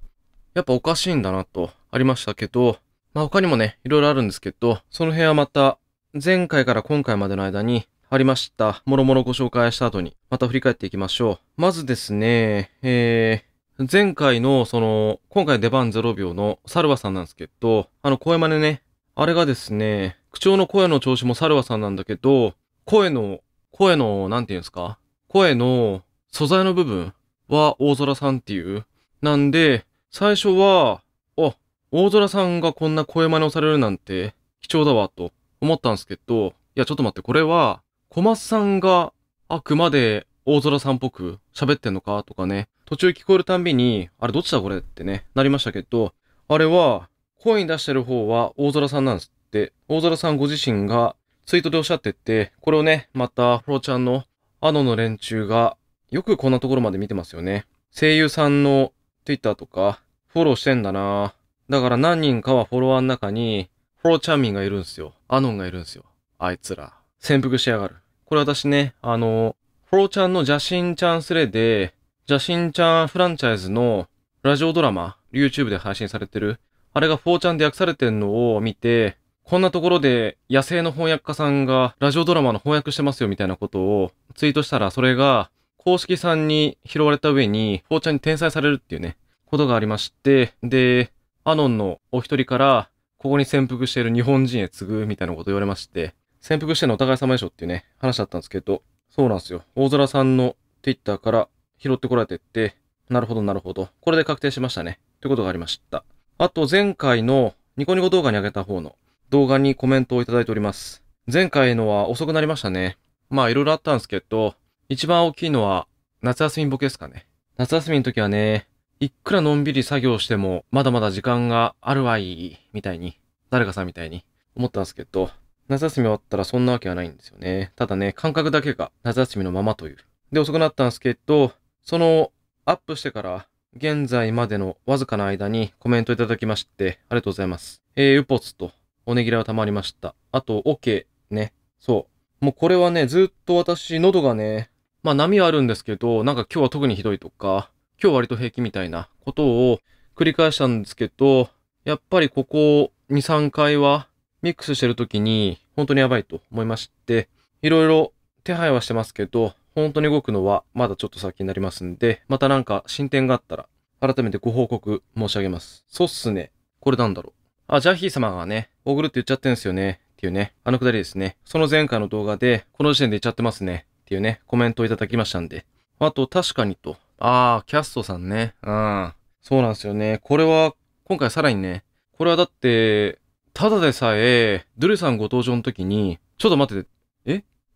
やっぱおかしいんだなと、ありましたけど、まあ他にもね、いろいろあるんですけど、その辺はまた、前回から今回までの間にありました、もろもろご紹介した後に、また振り返っていきましょう。まずですね、えー、前回の、その、今回出番0秒のサルバさんなんですけど、あの、声真似ね、あれがですね、口調の声の調子もサルワさんなんだけど、声の、声の、なんて言うんですか声の素材の部分は大空さんっていう。なんで、最初は、あ、大空さんがこんな声真似をされるなんて貴重だわと思ったんですけど、いやちょっと待って、これは小松さんがあくまで大空さんっぽく喋ってんのかとかね、途中聞こえるたんびに、あれどっちだこれってね、なりましたけど、あれは声に出してる方は大空さんなんですって、大空さんご自身がツイートでおっしゃってて、これをね、またフロちゃんのノンの連中がよくこんなところまで見てますよね。声優さんの Twitter とかフォローしてんだなだから何人かはフォロワーの中にフォローチャーミンがいるんすよ。アノンがいるんすよ。あいつら。潜伏しやがる。これ私ね、あの、フォローちゃんの邪神ちゃんスレで、邪神ちゃんフランチャイズのラジオドラマ、YouTube で配信されてるあれが4ちゃんで訳されてんのを見て、こんなところで野生の翻訳家さんがラジオドラマの翻訳してますよみたいなことをツイートしたら、それが公式さんに拾われた上に、4ちゃんに転載されるっていうね、ことがありまして、で、アノンのお一人から、ここに潜伏している日本人へ継ぐみたいなこと言われまして、潜伏してるのお互い様でしょっていうね、話だったんですけど、そうなんですよ。大空さんの Twitter から拾ってこられてって、なるほどなるほど。これで確定しましたね。ということがありました。あと前回のニコニコ動画にあげた方の動画にコメントをいただいております。前回のは遅くなりましたね。まあいろいろあったんですけど、一番大きいのは夏休みボケですかね。夏休みの時はね、いくらのんびり作業しても、まだまだ時間があるわい、みたいに、誰かさんみたいに思ったんですけど、夏休み終わったらそんなわけはないんですよね。ただね、感覚だけが夏休みのままという。で、遅くなったんですけど、その、アップしてから現在までのわずかな間にコメントいただきまして、ありがとうございます。えー、うぽつと、おねぎらはたまりました。あと、オ、ッケケね。そう。もうこれはね、ずっと私、喉がね、まあ波はあるんですけど、なんか今日は特にひどいとか、今日割と平気みたいなことを繰り返したんですけど、やっぱりここ2、3回はミックスしてる時に本当にやばいと思いまして、いろいろ手配はしてますけど、本当に動くのはまだちょっと先になりますんで、またなんか進展があったら、改めてご報告申し上げます。そうっすね。これなんだろう。あ、ジャヒー様がね、オーグルって言っちゃってんすよね。っていうね、あのくだりですね。その前回の動画で、この時点で言っちゃってますね。っていうね、コメントをいただきましたんで。あと、確かにと。あー、キャストさんね。うん。そうなんですよね。これは、今回さらにね、これはだって、ただでさえ、ドゥルさんご登場の時に、ちょっと待ってて、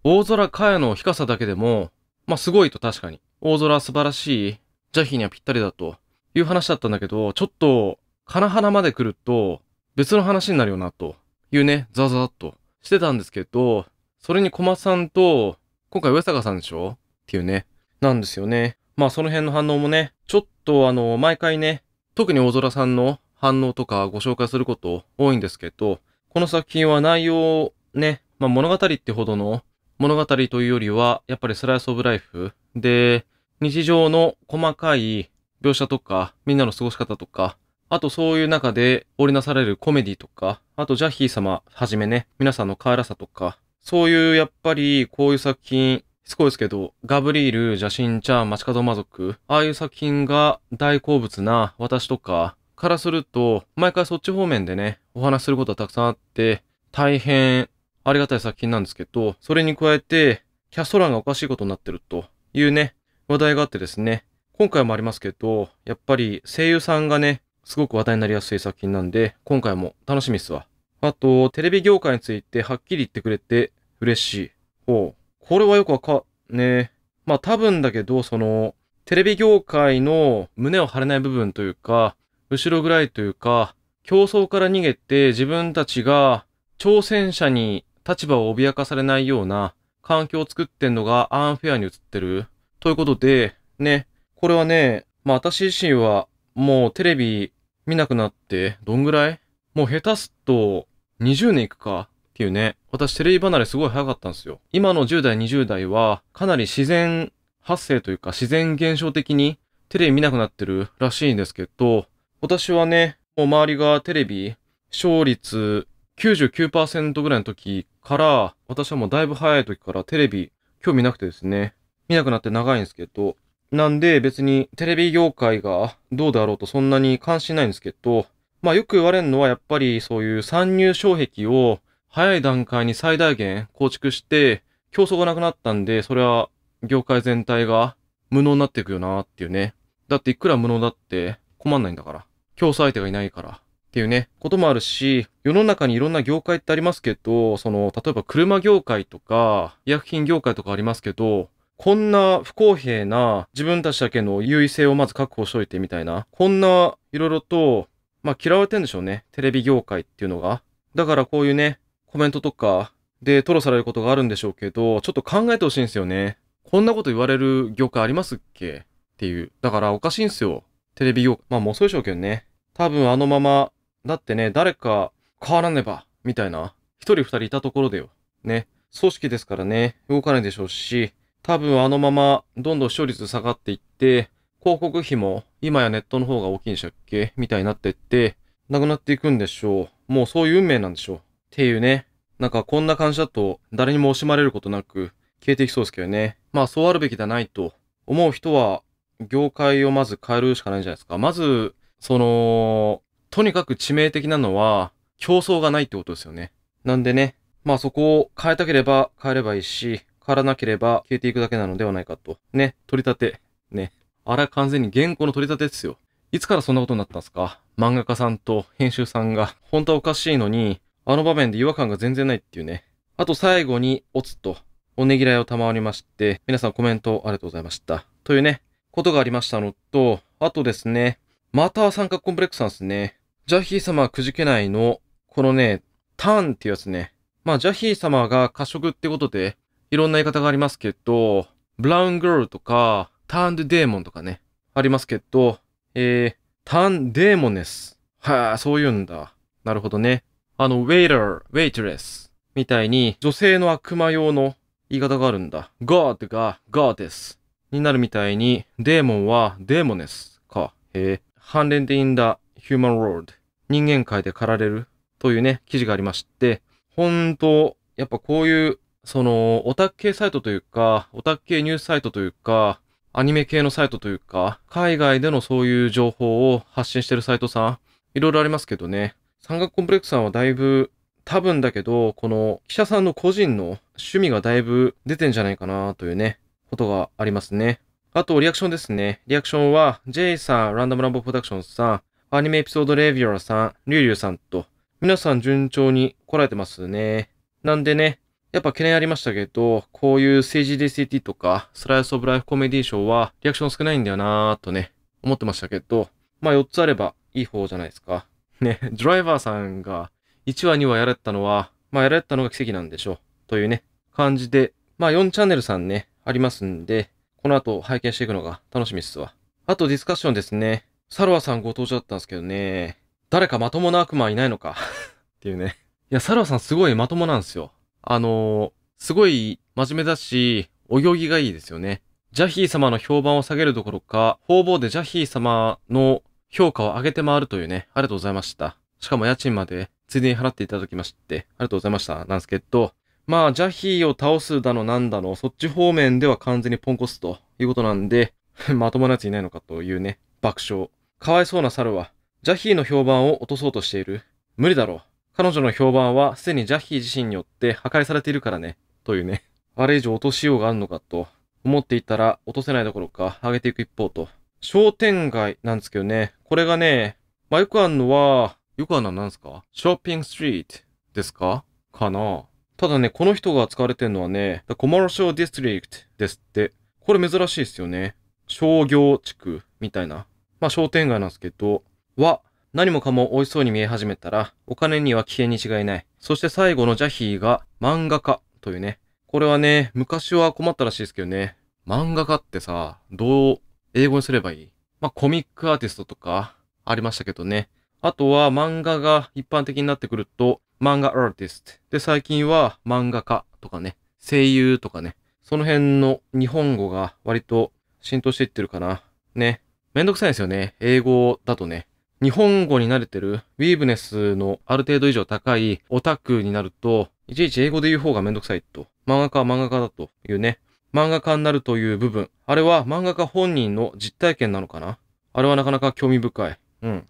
大空かやの光さだけでも、まあ、すごいと確かに。大空素晴らしい、ジャヒにはぴったりだという話だったんだけど、ちょっと、金花まで来ると、別の話になるよな、というね、ザザっとしてたんですけど、それに小松さんと、今回上坂さんでしょっていうね、なんですよね。まあその辺の反応もね、ちょっとあの、毎回ね、特に大空さんの反応とかご紹介すること多いんですけど、この作品は内容ね、まあ物語ってほどの物語というよりは、やっぱりスライスオブライフで、日常の細かい描写とか、みんなの過ごし方とか、あとそういう中で織りなされるコメディとか、あとジャヒー様はじめね、皆さんの可愛らさとか、そういうやっぱりこういう作品、しつこいですけど、ガブリール、邪神ちゃん、街角魔族、ああいう作品が大好物な私とかからすると、毎回そっち方面でね、お話することはたくさんあって、大変ありがたい作品なんですけど、それに加えて、キャスト欄がおかしいことになってるというね、話題があってですね、今回もありますけど、やっぱり声優さんがね、すごく話題になりやすい作品なんで、今回も楽しみっすわ。あと、テレビ業界についてはっきり言ってくれて嬉しい。ほう。これはよくわか、ねまあ多分だけど、その、テレビ業界の胸を張れない部分というか、後ろぐらいというか、競争から逃げて自分たちが挑戦者に立場を脅かされないような環境を作ってんのがアンフェアに映ってる。ということで、ね、これはね、まあ私自身はもうテレビ見なくなってどんぐらいもう下手すと20年いくかっていうね。私テレビ離れすごい早かったんですよ。今の10代、20代はかなり自然発生というか自然現象的にテレビ見なくなってるらしいんですけど、私はね、もう周りがテレビ視聴率99%ぐらいの時から、私はもうだいぶ早い時からテレビ興味なくてですね、見なくなって長いんですけど、なんで別にテレビ業界がどうであろうとそんなに関心ないんですけど、まあよく言われるのはやっぱりそういう参入障壁を早い段階に最大限構築して競争がなくなったんで、それは業界全体が無能になっていくよなっていうね。だっていくら無能だって困んないんだから。競争相手がいないから。っていうね、こともあるし、世の中にいろんな業界ってありますけど、その、例えば車業界とか、医薬品業界とかありますけど、こんな不公平な自分たちだけの優位性をまず確保しといてみたいな、こんないろいろと、まあ嫌われてんでしょうね。テレビ業界っていうのが。だからこういうね、コメントとかで吐露されることがあるんでしょうけど、ちょっと考えてほしいんですよね。こんなこと言われる業界ありますっけっていう。だからおかしいんすよ。テレビ業界。まあもうそうでしょうけどね。多分あのままだってね、誰か変わらねば、みたいな、一人二人いたところでよ。ね。組織ですからね、動かないでしょうし、多分あのまま、どんどん視聴率下がっていって、広告費も、今やネットの方が大きいんでしたっけみたいになってって、なくなっていくんでしょう。もうそういう運命なんでしょう。っていうね。なんかこんな感じだと、誰にも惜しまれることなく、消えていきそうですけどね。まあそうあるべきではないと思う人は、業界をまず変えるしかないんじゃないですか。まず、その、とにかく致命的なのは、競争がないってことですよね。なんでね、まあそこを変えたければ変えればいいし、変わらなければ消えていくだけなのではないかと。ね、取り立て。ね。あれは完全に原稿の取り立てですよ。いつからそんなことになったんですか漫画家さんと編集さんが、本当はおかしいのに、あの場面で違和感が全然ないっていうね。あと最後に、おつと、おねぎらいを賜りまして、皆さんコメントありがとうございました。というね、ことがありましたのと、あとですね、また三角コンプレックスなんですね。ジャヒー様くじけないの、このね、ターンってやつね。まあ、ジャヒー様が過食ってことで、いろんな言い方がありますけど、ブラウングルとか、ターンドデーモンとかね、ありますけど、えー、ターンデーモンです。はあ、そういうんだ。なるほどね。あの、ウェイター、ウェイトレスみたいに、女性の悪魔用の言い方があるんだ。ガードがガーデです。になるみたいに、デーモンはデーモンです。か。えー、反連でいいんだ。ヒューマンロール。人間界で駆られるというね、記事がありまして、本当やっぱこういう、その、オタク系サイトというか、オタク系ニュースサイトというか、アニメ系のサイトというか、海外でのそういう情報を発信してるサイトさん、いろいろありますけどね、山岳コンプレックスさんはだいぶ、多分だけど、この記者さんの個人の趣味がだいぶ出てんじゃないかなというね、ことがありますね。あと、リアクションですね。リアクションは、J さん、ランダムランボプロダクションさん、アニメエピソードレビューさん、リュウリュウさんと、皆さん順調に来られてますね。なんでね、やっぱ懸念ありましたけど、こういう政治 DCT とか、スライスオブライフコメディーショーは、リアクション少ないんだよなぁとね、思ってましたけど、まあ4つあればいい方じゃないですか。ね、ドライバーさんが1話2話やられたのは、まあやられたのが奇跡なんでしょう。というね、感じで、まあ4チャンネルさんね、ありますんで、この後拝見していくのが楽しみっすわ。あとディスカッションですね。サルワさんご登場だったんですけどね、誰かまともな悪魔いないのか っていうね。いや、サルワさんすごいまともなんですよ。あのー、すごい真面目だし、お行儀がいいですよね。ジャヒー様の評判を下げるどころか、方々でジャヒー様の評価を上げて回るというね、ありがとうございました。しかも家賃まで、ついでに払っていただきまして、ありがとうございました。なんですけど、まあ、ジャヒーを倒すだのなんだの、そっち方面では完全にポンコスということなんで、まともなやついないのかというね、爆笑。かわいそうな猿は、ジャヒーの評判を落とそうとしている。無理だろう。彼女の評判はすでにジャヒー自身によって破壊されているからね。というね。あれ以上落としようがあるのかと、思っていたら落とせないどころか上げていく一方と。商店街なんですけどね。これがね、まあ、よくあるのは、よくあるのは何ですかショッピングストリートですかかなただね、この人が使われてるのはね、The Commercial District ですって。これ珍しいですよね。商業地区みたいな。まあ商店街なんですけど、は、何もかも美味しそうに見え始めたら、お金には危険に違いない。そして最後のジャヒーが漫画家というね。これはね、昔は困ったらしいですけどね。漫画家ってさ、どう英語にすればいいまあコミックアーティストとかありましたけどね。あとは漫画が一般的になってくると、漫画アーティスト。で、最近は漫画家とかね、声優とかね、その辺の日本語が割と浸透していってるかな。ね。めんどくさいですよね。英語だとね。日本語に慣れてる、ウィーブネスのある程度以上高いオタクになると、いちいち英語で言う方がめんどくさいと。漫画家は漫画家だというね。漫画家になるという部分。あれは漫画家本人の実体験なのかなあれはなかなか興味深い。うん。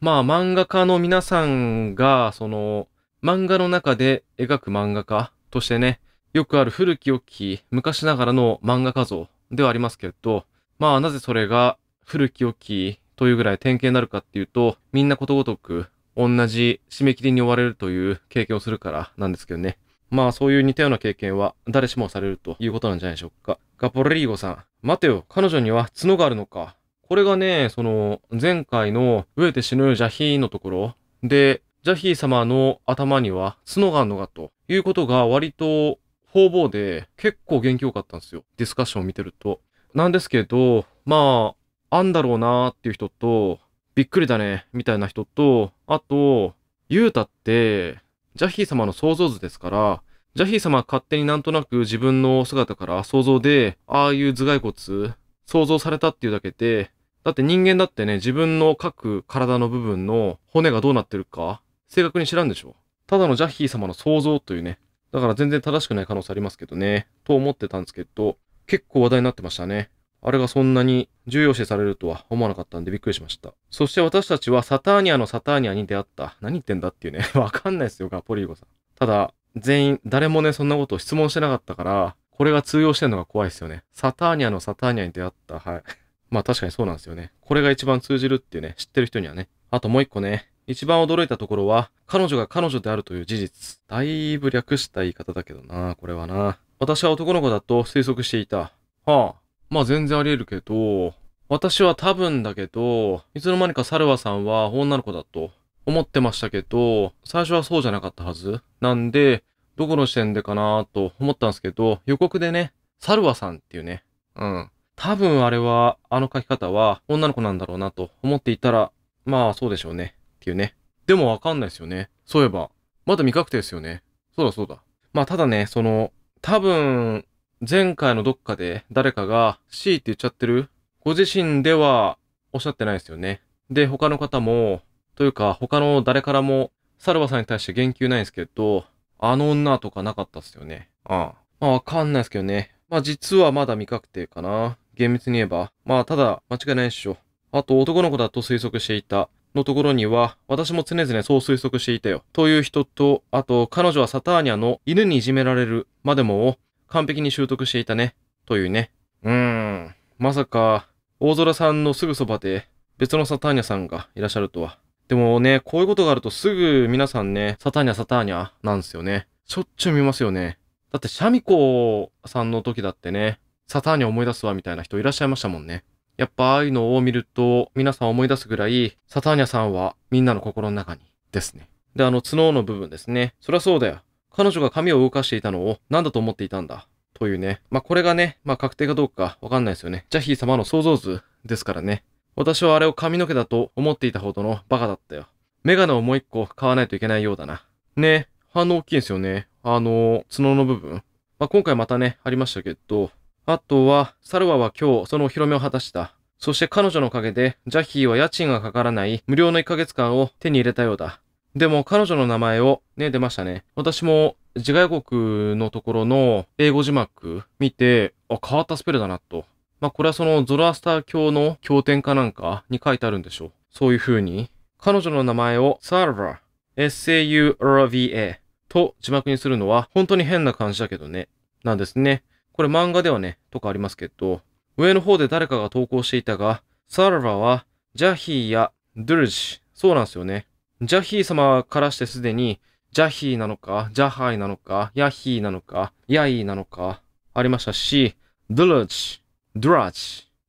まあ漫画家の皆さんが、その、漫画の中で描く漫画家としてね、よくある古き良き昔ながらの漫画家像ではありますけれど、まあなぜそれが古き良きというぐらい典型になるかっていうと、みんなことごとく同じ締め切りに追われるという経験をするからなんですけどね。まあそういう似たような経験は誰しもされるということなんじゃないでしょうか。ガポレリーゴさん。待てよ、彼女には角があるのか。これがね、その前回の飢えて死ぬジャヒーのところで、ジャヒー様の頭には角があるのかということが割と方々で結構元気よかったんですよ。ディスカッションを見てると。なんですけど、まあ、あんだろうなーっていう人と、びっくりだね、みたいな人と、あと、ユータって、ジャヒー様の想像図ですから、ジャヒー様は勝手になんとなく自分の姿から想像で、ああいう頭蓋骨、想像されたっていうだけで、だって人間だってね、自分の各体の部分の骨がどうなってるか、正確に知らんでしょ。ただのジャヒー様の想像というね。だから全然正しくない可能性ありますけどね。と思ってたんですけど、結構話題になってましたね。あれがそんなに重要視されるとは思わなかったんでびっくりしました。そして私たちはサターニアのサターニアに出会った。何言ってんだっていうね。わかんないですよ、ガポリーゴさん。ただ、全員、誰もね、そんなことを質問してなかったから、これが通用してんのが怖いですよね。サターニアのサターニアに出会った。はい。まあ確かにそうなんですよね。これが一番通じるっていうね、知ってる人にはね。あともう一個ね、一番驚いたところは、彼女が彼女であるという事実。だいぶ略した言い方だけどな、これはな。私は男の子だと推測していた。はあ、まあ全然あり得るけど、私は多分だけど、いつの間にかサルワさんは女の子だと思ってましたけど、最初はそうじゃなかったはず。なんで、どこの視点でかなと思ったんですけど、予告でね、サルワさんっていうね、うん。多分あれは、あの書き方は女の子なんだろうなと思っていたら、まあそうでしょうね。っていうね。でもわかんないですよね。そういえば。まだ未確定ですよね。そうだそうだ。まあただね、その、多分、前回のどっかで誰かが C って言っちゃってるご自身ではおっしゃってないですよね。で、他の方も、というか他の誰からもサルバさんに対して言及ないんですけど、あの女とかなかったっすよね。ああ。まあわかんないですけどね。まあ実はまだ未確定かな。厳密に言えば。まあただ間違いないっしょ。あと男の子だと推測していた。のところには、私も常々そう推測していたよ。という人と、あと、彼女はサターニャの犬にいじめられるまでもを完璧に習得していたね。というね。うーん。まさか、大空さんのすぐそばで、別のサターニャさんがいらっしゃるとは。でもね、こういうことがあるとすぐ皆さんね、サターニャサターニャなんですよね。しょっちゅう見ますよね。だってシャミコさんの時だってね、サターニャ思い出すわみたいな人いらっしゃいましたもんね。やっぱああいうのを見ると皆さん思い出すぐらい、サターニャさんはみんなの心の中にですね。で、あの角の部分ですね。そりゃそうだよ。彼女が髪を動かしていたのを何だと思っていたんだ。というね。まあ、これがね、まあ、確定かどうかわかんないですよね。ジャヒー様の想像図ですからね。私はあれを髪の毛だと思っていたほどのバカだったよ。メガネをもう一個買わないといけないようだな。ね、反応大きいんですよね。あの、角の部分。まあ、今回またね、ありましたけど、あとは、サルワは今日そのお披露目を果たした。そして彼女のおかげで、ジャヒーは家賃がかからない無料の1ヶ月間を手に入れたようだ。でも彼女の名前を、ね、出ましたね。私も自外国のところの英語字幕見て、あ、変わったスペルだなと。まあ、これはそのゾロアスター教の経典かなんかに書いてあるんでしょう。そういう風に。彼女の名前をサーラ、S-A-U-R-V-A と字幕にするのは本当に変な感じだけどね。なんですね。これ漫画ではね、とかありますけど、上の方で誰かが投稿していたが、サーラはジャヒーやドゥルジ、そうなんですよね。ジャヒー様からしてすでに、ジャヒーなのか、ジャハイなのか、ヤヒーなのか、ヤイーなのか、ありましたし、ドゥルジ、ドゥラジ、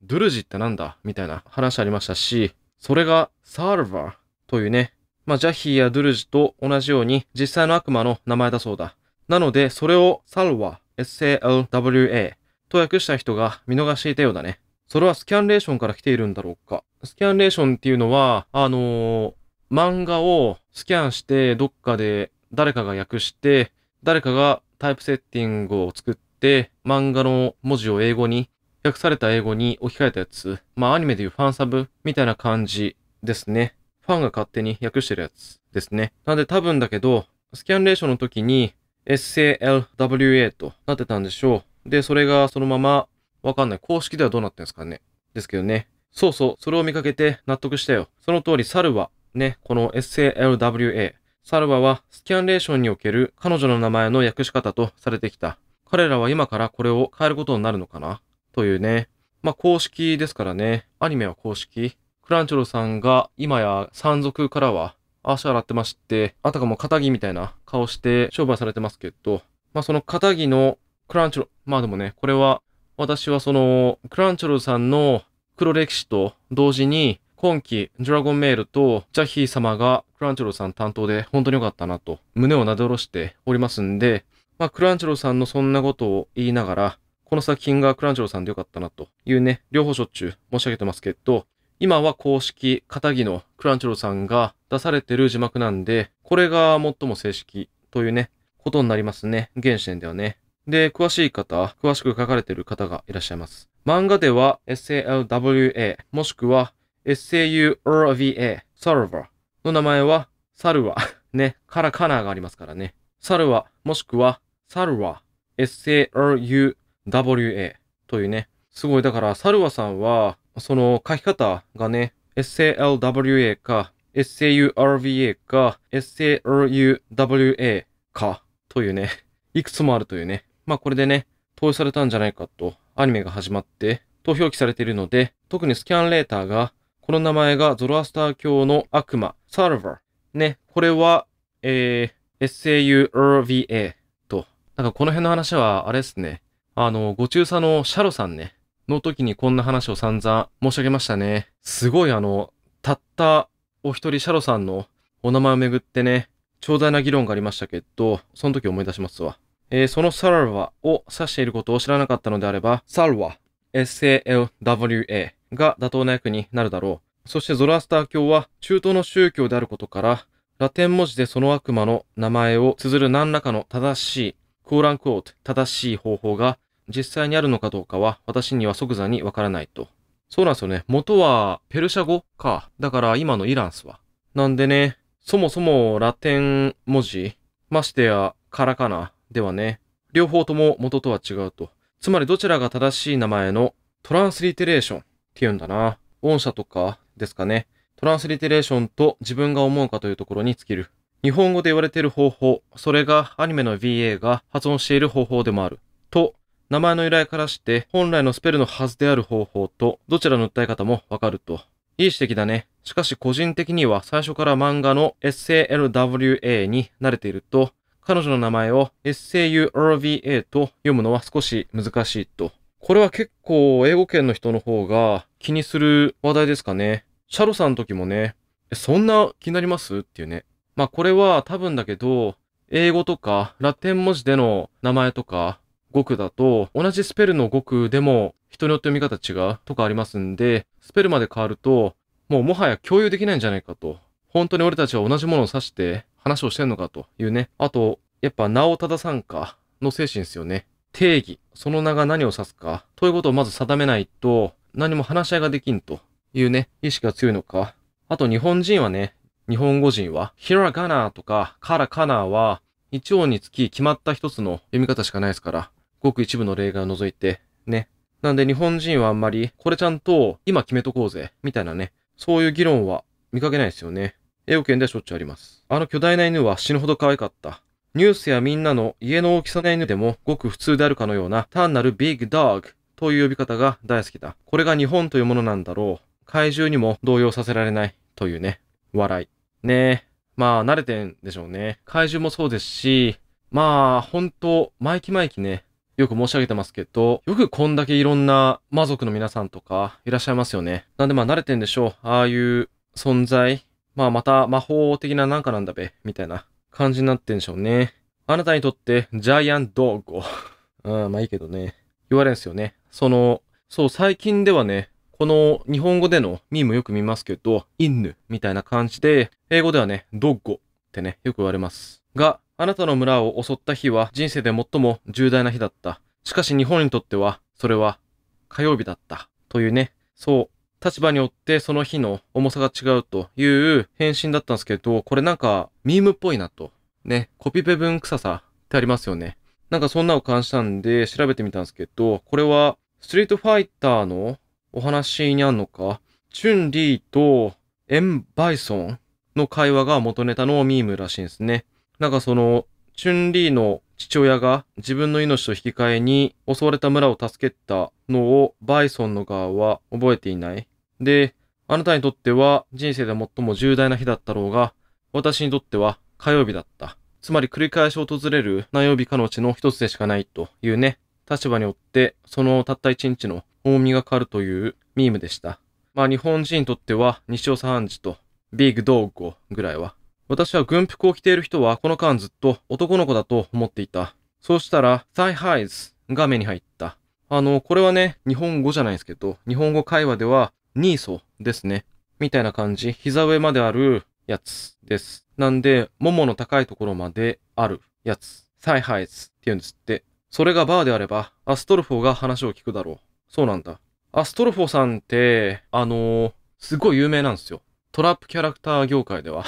ドゥルジってなんだみたいな話ありましたし、それがサルバーというね、まあ、ジャヒーやドゥルジと同じように実際の悪魔の名前だそうだ。なので、それをサルワ、salwa と訳した人が見逃していたようだね。それはスキャンレーションから来ているんだろうか。スキャンレーションっていうのは、あのー、漫画をスキャンして、どっかで誰かが訳して、誰かがタイプセッティングを作って、漫画の文字を英語に、訳された英語に置き換えたやつ、まあアニメでいうファンサブみたいな感じですね。ファンが勝手に訳してるやつですね。なんで多分だけど、スキャンレーションの時に SALWA となってたんでしょう。で、それがそのままわかんない。公式ではどうなってんですかね。ですけどね。そうそう、それを見かけて納得したよ。その通り、猿はね、この SALWA、サルバはスキャンレーションにおける彼女の名前の訳し方とされてきた。彼らは今からこれを変えることになるのかなというね。まあ、公式ですからね。アニメは公式。クランチョロさんが今や山賊からは足洗ってまして、あたかも仇みたいな顔して商売されてますけど、まあ、その仇のクランチョロ、まあでもね、これは私はそのクランチョロさんの黒歴史と同時に今期、ドラゴンメールと、ジャヒー様が、クランチョロさん担当で、本当に良かったなと、胸をなでおろしておりますんで、まあ、クランチョロさんのそんなことを言いながら、この作品がクランチョロさんで良かったなというね、両方しょっちゅう申し上げてますけど、今は公式、片木のクランチョロさんが出されてる字幕なんで、これが最も正式というね、ことになりますね。現時点ではね。で、詳しい方、詳しく書かれてる方がいらっしゃいます。漫画では SALWA もしくは SAURVA、サルバの名前は、サルワ、ね、カラカナがありますからね。サルワ、もしくは、サルワ、SARUWA というね、すごい、だから、サルワさんは、その書き方がね、SALWA か、SAURVA か、SARUWA か、というね、いくつもあるというね。まあこれでね、投与されたんじゃないかと、アニメが始まって、投票記されているので、特にスキャンレーターがこの名前がゾロアスター教の悪魔、サルバー。ね、これは、えー、SAURVA と。なんかこの辺の話は、あれですね。あの、ご中佐のシャロさんね、の時にこんな話を散々申し上げましたね。すごいあの、たったお一人シャロさんのお名前をめぐってね、長大な議論がありましたけど、その時思い出しますわ。えー、そのサルワを指していることを知らなかったのであれば、サルワ SALWA が妥当な役になるだろう。そしてゾラスター教は中東の宗教であることから、ラテン文字でその悪魔の名前を綴る何らかの正しい、コーランクオート、正しい方法が実際にあるのかどうかは私には即座にわからないと。そうなんですよね。元はペルシャ語か。だから今のイランスは。なんでね、そもそもラテン文字、ましてやカラカナではね、両方とも元とは違うと。つまりどちらが正しい名前のトランスリテレーションって言うんだな。御社とかですかね。トランスリテレーションと自分が思うかというところに尽きる。日本語で言われている方法、それがアニメの VA が発音している方法でもある。と、名前の由来からして本来のスペルのはずである方法とどちらの訴え方もわかると。いい指摘だね。しかし個人的には最初から漫画の SALWA に慣れていると彼女の名前を SAURVA と読むのは少し難しいと。これは結構英語圏の人の方が気にする話題ですかね。シャロさんの時もね、そんな気になりますっていうね。まあこれは多分だけど、英語とかラテン文字での名前とか語句だと同じスペルの語句でも人によって読み方違うとかありますんで、スペルまで変わるともうもはや共有できないんじゃないかと本当に俺たちは同じものを指して話をしてんのかというね。あと、やっぱ名を正さんかの精神ですよね。定義、その名が何を指すか、ということをまず定めないと、何も話し合いができんというね、意識が強いのか。あと日本人はね、日本語人は、ひらがなとか、からかなは、一音につき決まった一つの読み方しかないですから、ごく一部の例外を除いて、ね。なんで日本人はあんまり、これちゃんと今決めとこうぜ、みたいなね、そういう議論は見かけないですよね。英語圏でしょっちゅうあります。あの巨大な犬は死ぬほど可愛かった。ニュースやみんなの家の大きさの犬でもごく普通であるかのような単なるビッグドーグという呼び方が大好きだ。これが日本というものなんだろう。怪獣にも動揺させられないというね。笑い。ねえ。まあ慣れてんでしょうね。怪獣もそうですし、まあ本当毎期毎期ね、よく申し上げてますけど、よくこんだけいろんな魔族の皆さんとかいらっしゃいますよね。なんでまあ慣れてんでしょう。ああいう存在まあまた魔法的ななんかなんだべ、みたいな感じになってんでしょうね。あなたにとってジャイアンドッ うん、まあいいけどね。言われんすよね。その、そう、最近ではね、この日本語でのミームよく見ますけど、犬みたいな感じで、英語ではね、ドッゴってね、よく言われます。が、あなたの村を襲った日は人生で最も重大な日だった。しかし日本にとっては、それは火曜日だった。というね、そう、立場によってその日の重さが違うという返信だったんですけど、これなんかミームっぽいなと。ね、コピペ文臭さってありますよね。なんかそんなを感じたんで調べてみたんですけど、これはストリートファイターのお話にあんのか、チュンリーとエンバイソンの会話が元ネタのミームらしいんですね。なんかそのチュンリーの父親が自分の命と引き換えに襲われた村を助けたのをバイソンの側は覚えていない。で、あなたにとっては人生で最も重大な日だったろうが、私にとっては火曜日だった。つまり繰り返し訪れる何曜日かのうちの一つでしかないというね、立場によってそのたった一日の重みが変わるというミームでした。まあ日本人にとっては日尾三時とビッグドーゴぐらいは私は軍服を着ている人はこの間ずっと男の子だと思っていた。そうしたら、サイハイズが目に入った。あの、これはね、日本語じゃないですけど、日本語会話では、ニーソですね。みたいな感じ。膝上まであるやつです。なんで、ももの高いところまであるやつ。サイハイズって言うんですって。それがバーであれば、アストルフォーが話を聞くだろう。そうなんだ。アストルフォーさんって、あのー、すごい有名なんですよ。トラップキャラクター業界では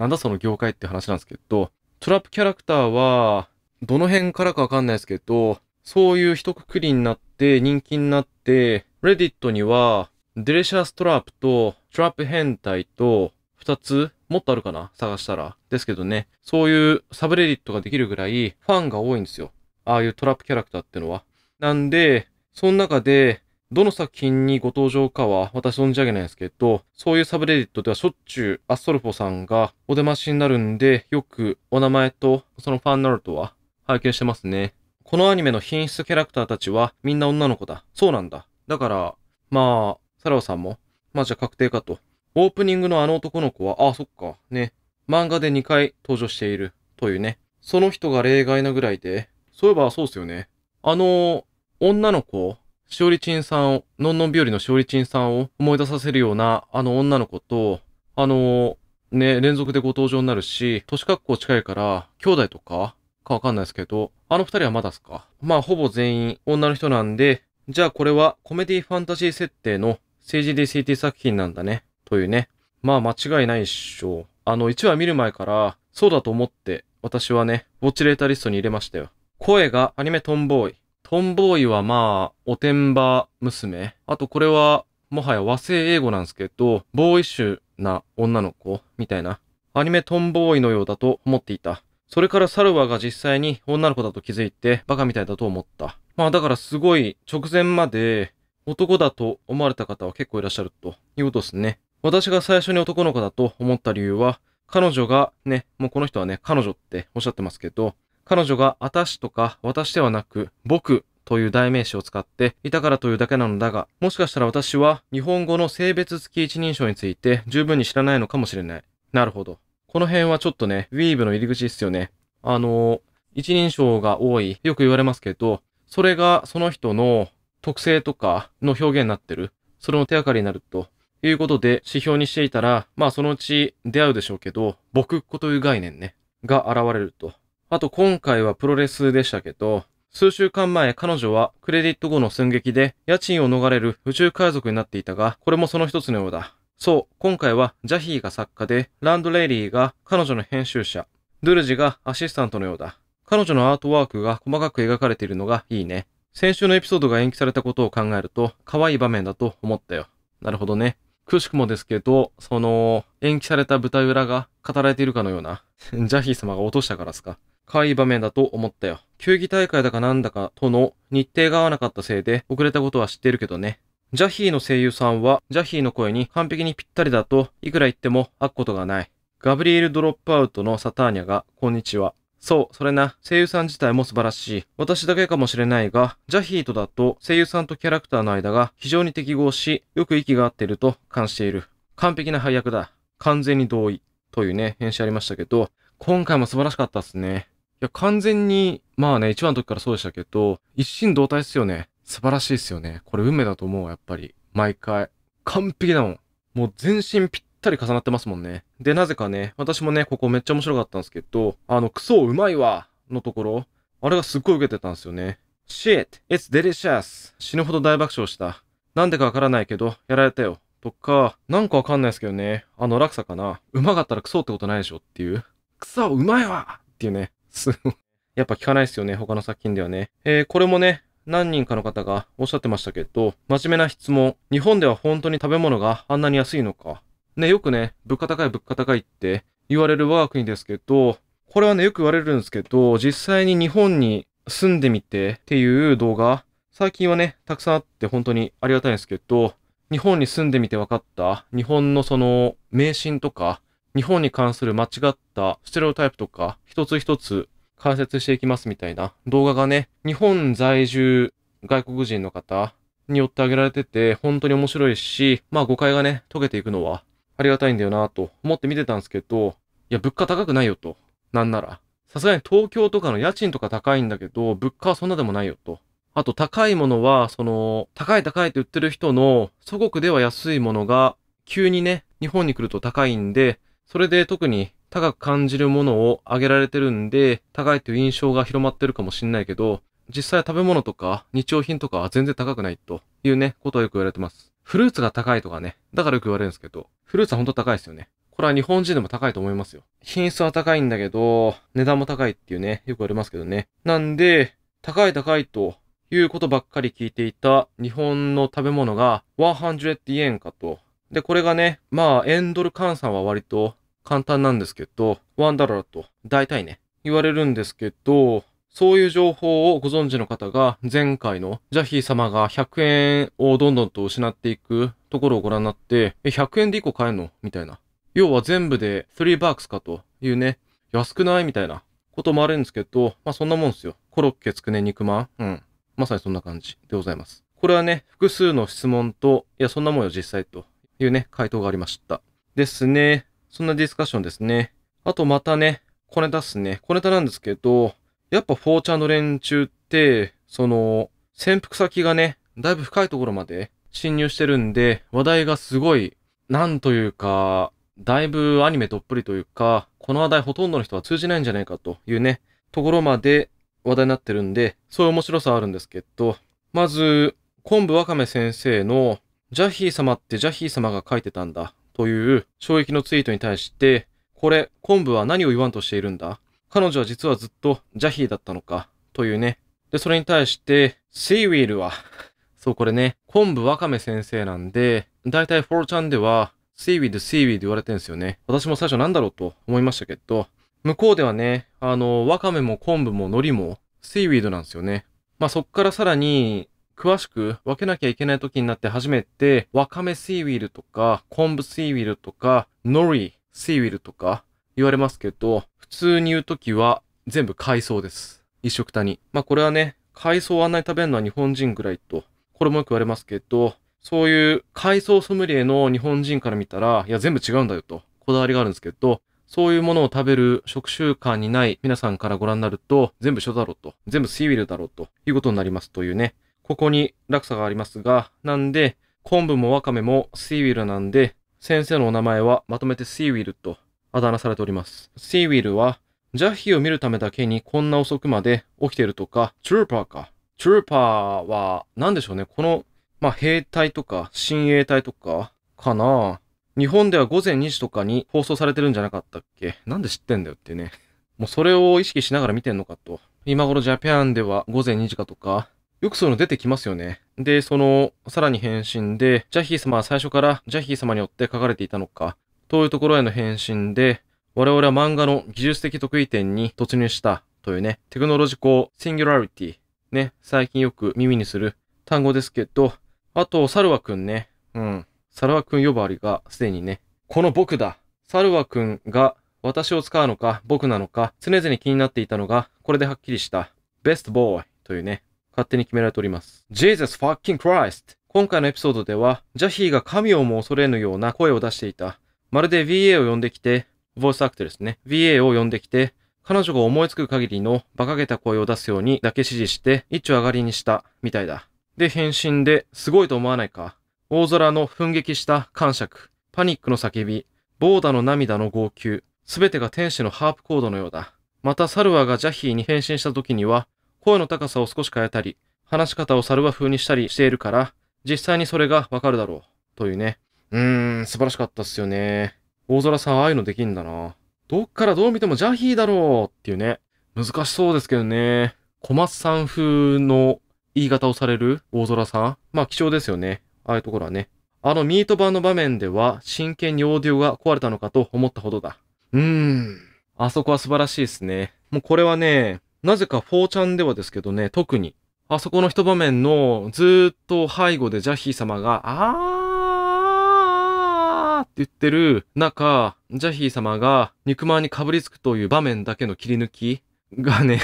なんだその業界って話なんですけど、トラップキャラクターは、どの辺からかわかんないですけど、そういう一括りになって人気になって、レディットには、デレシャストラップと、トラップ変態と、二つ、もっとあるかな探したら。ですけどね、そういうサブレディットができるぐらい、ファンが多いんですよ。ああいうトラップキャラクターってのは。なんで、その中で、どの作品にご登場かは私存じ上げないですけど、そういうサブレディットではしょっちゅうアストルフォさんがお出ましになるんで、よくお名前とそのファンナルトは拝見してますね。このアニメの品質キャラクターたちはみんな女の子だ。そうなんだ。だから、まあ、サラオさんも、まあじゃあ確定かと。オープニングのあの男の子は、ああ、そっか、ね。漫画で2回登場しているというね。その人が例外なぐらいで、そういえばそうっすよね。あの、女の子しおりちんさんを、のんのんびよりのしおりちんさんを思い出させるような、あの女の子と、あのね、連続でご登場になるし、年格好近いから、兄弟とかかわかんないですけど、あの二人はまだっすかまあ、ほぼ全員女の人なんで、じゃあこれはコメディファンタジー設定の政治 DCT 作品なんだね、というね。まあ、間違いないっしょ。あの、1話見る前から、そうだと思って、私はね、ウォッチレータリストに入れましたよ。声がアニメトンボーイ。トンボーイはまあ、おてんば娘。あとこれは、もはや和製英語なんですけど、ボーイッシュな女の子みたいな。アニメトンボーイのようだと思っていた。それからサルワが実際に女の子だと気づいて、バカみたいだと思った。まあだからすごい直前まで男だと思われた方は結構いらっしゃるということですね。私が最初に男の子だと思った理由は、彼女がね、もうこの人はね、彼女っておっしゃってますけど、彼女が私とか私ではなく僕という代名詞を使っていたからというだけなのだが、もしかしたら私は日本語の性別付き一人称について十分に知らないのかもしれない。なるほど。この辺はちょっとね、ウィーブの入り口ですよね。あのー、一人称が多い、よく言われますけど、それがその人の特性とかの表現になってる。それの手がかりになるということで指標にしていたら、まあそのうち出会うでしょうけど、僕っ子という概念ね、が現れるとあと今回はプロレスでしたけど、数週間前彼女はクレディット後の寸劇で家賃を逃れる宇宙海賊になっていたが、これもその一つのようだ。そう、今回はジャヒーが作家で、ランドレイリーが彼女の編集者、ドゥルジがアシスタントのようだ。彼女のアートワークが細かく描かれているのがいいね。先週のエピソードが延期されたことを考えると、可愛い場面だと思ったよ。なるほどね。くしくもですけど、その、延期された舞台裏が語られているかのような、ジャヒー様が落としたからですか。可愛い場面だと思ったよ。球技大会だかなんだかとの日程が合わなかったせいで遅れたことは知ってるけどね。ジャヒーの声優さんは、ジャヒーの声に完璧にぴったりだといくら言っても飽くことがない。ガブリエル・ドロップアウトのサターニャが、こんにちは。そう、それな、声優さん自体も素晴らしい。私だけかもしれないが、ジャヒーとだと声優さんとキャラクターの間が非常に適合し、よく息が合っていると感じている。完璧な配役だ。完全に同意。というね、編集ありましたけど、今回も素晴らしかったっすね。いや、完全に、まあね、1番の時からそうでしたけど、一心同体っすよね。素晴らしいっすよね。これ運命だと思う、やっぱり。毎回。完璧だもん。もう全身ぴったり重なってますもんね。で、なぜかね、私もね、ここめっちゃ面白かったんですけど、あの、クソうまいわのところ、あれがすっごい受けてたんですよね。shit, it's delicious 死ぬほど大爆笑した。なんでかわからないけど、やられたよ。とか、なんかわかんないですけどね、あの落差かな。うまかったらクソってことないでしょっていう。クソうまいわっていうね。す やっぱ聞かないですよね、他の作品ではね。えー、これもね、何人かの方がおっしゃってましたけど、真面目な質問。日本では本当に食べ物があんなに安いのか。ね、よくね、物価高い物価高いって言われる我が国ですけど、これはね、よく言われるんですけど、実際に日本に住んでみてっていう動画、最近はね、たくさんあって本当にありがたいんですけど、日本に住んでみて分かった、日本のその、迷信とか、日本に関する間違ったステレオタイプとか、一つ一つ解説していきますみたいな動画がね、日本在住外国人の方によってあげられてて、本当に面白いし、まあ誤解がね、解けていくのはありがたいんだよなと思って見てたんですけど、いや、物価高くないよと。なんなら。さすがに東京とかの家賃とか高いんだけど、物価はそんなでもないよと。あと高いものは、その、高い高いって言ってる人の、祖国では安いものが、急にね、日本に来ると高いんで、それで特に高く感じるものをあげられてるんで、高いという印象が広まってるかもしんないけど、実際食べ物とか日用品とかは全然高くないというね、ことはよく言われてます。フルーツが高いとかね、だからよく言われるんですけど、フルーツはほんと高いですよね。これは日本人でも高いと思いますよ。品質は高いんだけど、値段も高いっていうね、よく言われますけどね。なんで、高い高いということばっかり聞いていた日本の食べ物が100円かと。で、これがね、まあ、エンドル換算は割と簡単なんですけど、ワンダララと大体ね、言われるんですけど、そういう情報をご存知の方が前回のジャヒー様が100円をどんどんと失っていくところをご覧になって、え、100円で1個買えるのみたいな。要は全部で3バークスかというね、安くないみたいなこともあるんですけど、まあそんなもんですよ。コロッケ、つくね、肉まん。うん。まさにそんな感じでございます。これはね、複数の質問と、いや、そんなもんよ、実際というね、回答がありました。ですね。そんなディスカッションですね。あとまたね、小ネタっすね。小ネタなんですけど、やっぱフォーチャーの連中って、その、潜伏先がね、だいぶ深いところまで侵入してるんで、話題がすごい、なんというか、だいぶアニメどっぷりというか、この話題ほとんどの人は通じないんじゃないかというね、ところまで話題になってるんで、そういう面白さあるんですけど、まず、昆布わかめ先生の、ジャヒー様ってジャヒー様が書いてたんだ。という衝撃のツイートに対して、これ、昆布は何を言わんとしているんだ彼女は実はずっとジャヒーだったのかというね。で、それに対して、シーウィールは そう、これね、昆布わかめ先生なんで、だいたい4ちゃんでは、シーウィール、シーウィール言われてるんですよね。私も最初なんだろうと思いましたけど、向こうではね、あの、わかめも昆布も海苔も、シーウィードなんですよね。まあ、そっからさらに、詳しく分けなきゃいけない時になって初めて、わかめシーウィルとか、昆布シーウィルとか、海苔シーウィルとか言われますけど、普通に言う時は全部海藻です。一食多に。まあこれはね、海藻をあんなに食べるのは日本人ぐらいと、これもよく言われますけど、そういう海藻ソムリエの日本人から見たら、いや全部違うんだよと、こだわりがあるんですけど、そういうものを食べる食習慣にない皆さんからご覧になると、全部書だろうと、全部シーウィルだろうということになりますというね。ここに落差がありますが、なんで、昆布もワカメもシーウィルなんで、先生のお名前はまとめてシーウィルとあだ名されております。シーウィルは、邪気を見るためだけにこんな遅くまで起きてるとか、トゥーパーか。トゥーパーは、何でしょうね。この、まあ、兵隊とか、親衛隊とか、かな日本では午前2時とかに放送されてるんじゃなかったっけなんで知ってんだよってね。もうそれを意識しながら見てんのかと。今頃ジャパンでは午前2時かとか、よくそういうの出てきますよね。で、その、さらに返信で、ジャヒー様は最初からジャヒー様によって書かれていたのか、というところへの返信で、我々は漫画の技術的得意点に突入したというね、テクノロジコシンギュラリティ。ね、最近よく耳にする単語ですけど、あと、サルワくんね。うん。サルワくん呼ばわりがすでにね、この僕だ。サルワくんが私を使うのか僕なのか常々気になっていたのがこれではっきりした。ベストボーイというね、勝手に決められております。Jesus fucking Christ! 今回のエピソードでは、ジャヒーが神をも恐れぬような声を出していた。まるで VA を呼んできて、ボイスアクトですね。VA を呼んできて、彼女が思いつく限りの馬鹿げた声を出すようにだけ指示して、一丁上がりにした、みたいだ。で、返信で、すごいと思わないか。大空の奮撃した感触、パニックの叫び、ボーダの涙の号泣、すべてが天使のハープコードのようだ。また、サルワがジャヒーに変身した時には、声の高さを少し変えたり、話し方をサルバ風にしたりしているから、実際にそれがわかるだろう。というね。うーん、素晴らしかったっすよね。大空さん、ああいうのできんだな。どっからどう見てもジャヒーだろうっていうね。難しそうですけどね。小松さん風の言い方をされる大空さん。まあ貴重ですよね。ああいうところはね。あのミート版の場面では真剣にオーディオが壊れたのかと思ったほどだ。うーん。あそこは素晴らしいですね。もうこれはね、なぜか4ちゃんではですけどね、特に、あそこの一場面のずっと背後でジャヒー様が、あーって言ってる中、ジャヒー様が肉まんにかぶりつくという場面だけの切り抜きがね、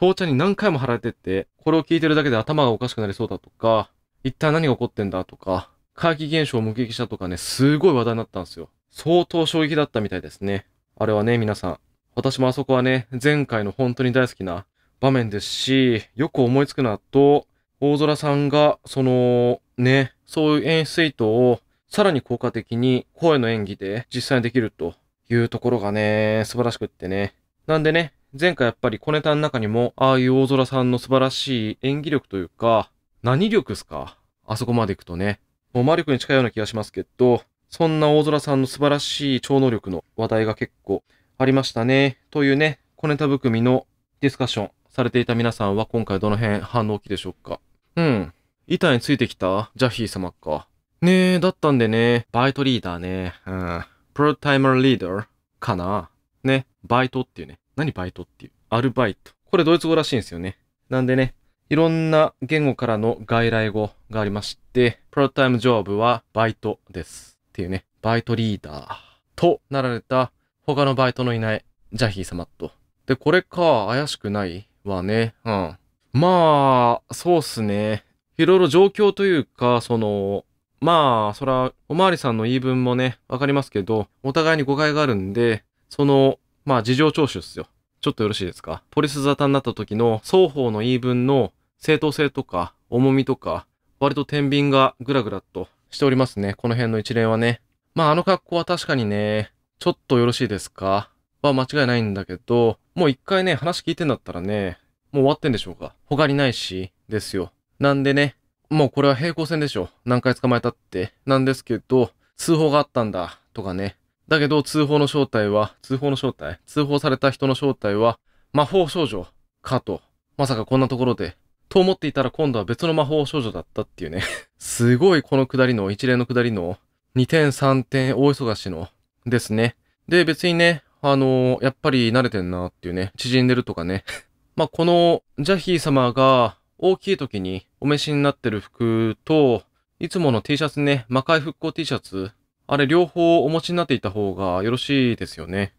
4ちゃんに何回も貼られてって、これを聞いてるだけで頭がおかしくなりそうだとか、一体何が起こってんだとか、怪奇現象を目撃したとかね、すごい話題になったんですよ。相当衝撃だったみたいですね。あれはね、皆さん、私もあそこはね、前回の本当に大好きな場面ですし、よく思いつくなと、大空さんが、その、ね、そういう演出意図をさらに効果的に声の演技で実際にできるというところがね、素晴らしくってね。なんでね、前回やっぱり小ネタの中にも、ああいう大空さんの素晴らしい演技力というか、何力っすかあそこまで行くとね。もう魔力に近いような気がしますけど、そんな大空さんの素晴らしい超能力の話題が結構ありましたね。というね、小ネタ含みのディスカッションされていた皆さんは今回どの辺反応期でしょうかうん。板についてきたジャッィー様か。ねえ、だったんでね、バイトリーダーね、うん、プロタイマーリーダーかな。ね、バイトっていうね。何バイトっていう。アルバイト。これドイツ語らしいんですよね。なんでね、いろんな言語からの外来語がありまして、プロタイムジョブはバイトです。っていうね、バイトリーダーとなられた他のバイトのいないジャヒー様と。で、これか、怪しくないわね。うん。まあ、そうっすね。いろいろ状況というか、その、まあ、そら、おまわりさんの言い分もね、わかりますけど、お互いに誤解があるんで、その、まあ、事情聴取っすよ。ちょっとよろしいですかポリス沙汰になった時の双方の言い分の正当性とか、重みとか、割と天秤がぐらぐらっとしておりますね。この辺の一連はね。まあ、あの格好は確かにね、ちょっとよろしいですかは間違いないんだけど、もう一回ね、話聞いてんだったらね、もう終わってんでしょうか他にないし、ですよ。なんでね、もうこれは平行線でしょ。何回捕まえたって。なんですけど、通報があったんだ、とかね。だけど、通報の正体は、通報の正体、通報された人の正体は、魔法少女、かと。まさかこんなところで。と思っていたら今度は別の魔法少女だったっていうねすごいこの下りの、一連の下りの、2点3点大忙しの、ですね。で、別にね、あのー、やっぱり慣れてんなっていうね、縮んでるとかね。まあ、このジャヒー様が大きい時にお召しになってる服と、いつもの T シャツね、魔界復興 T シャツ、あれ両方お持ちになっていた方がよろしいですよね。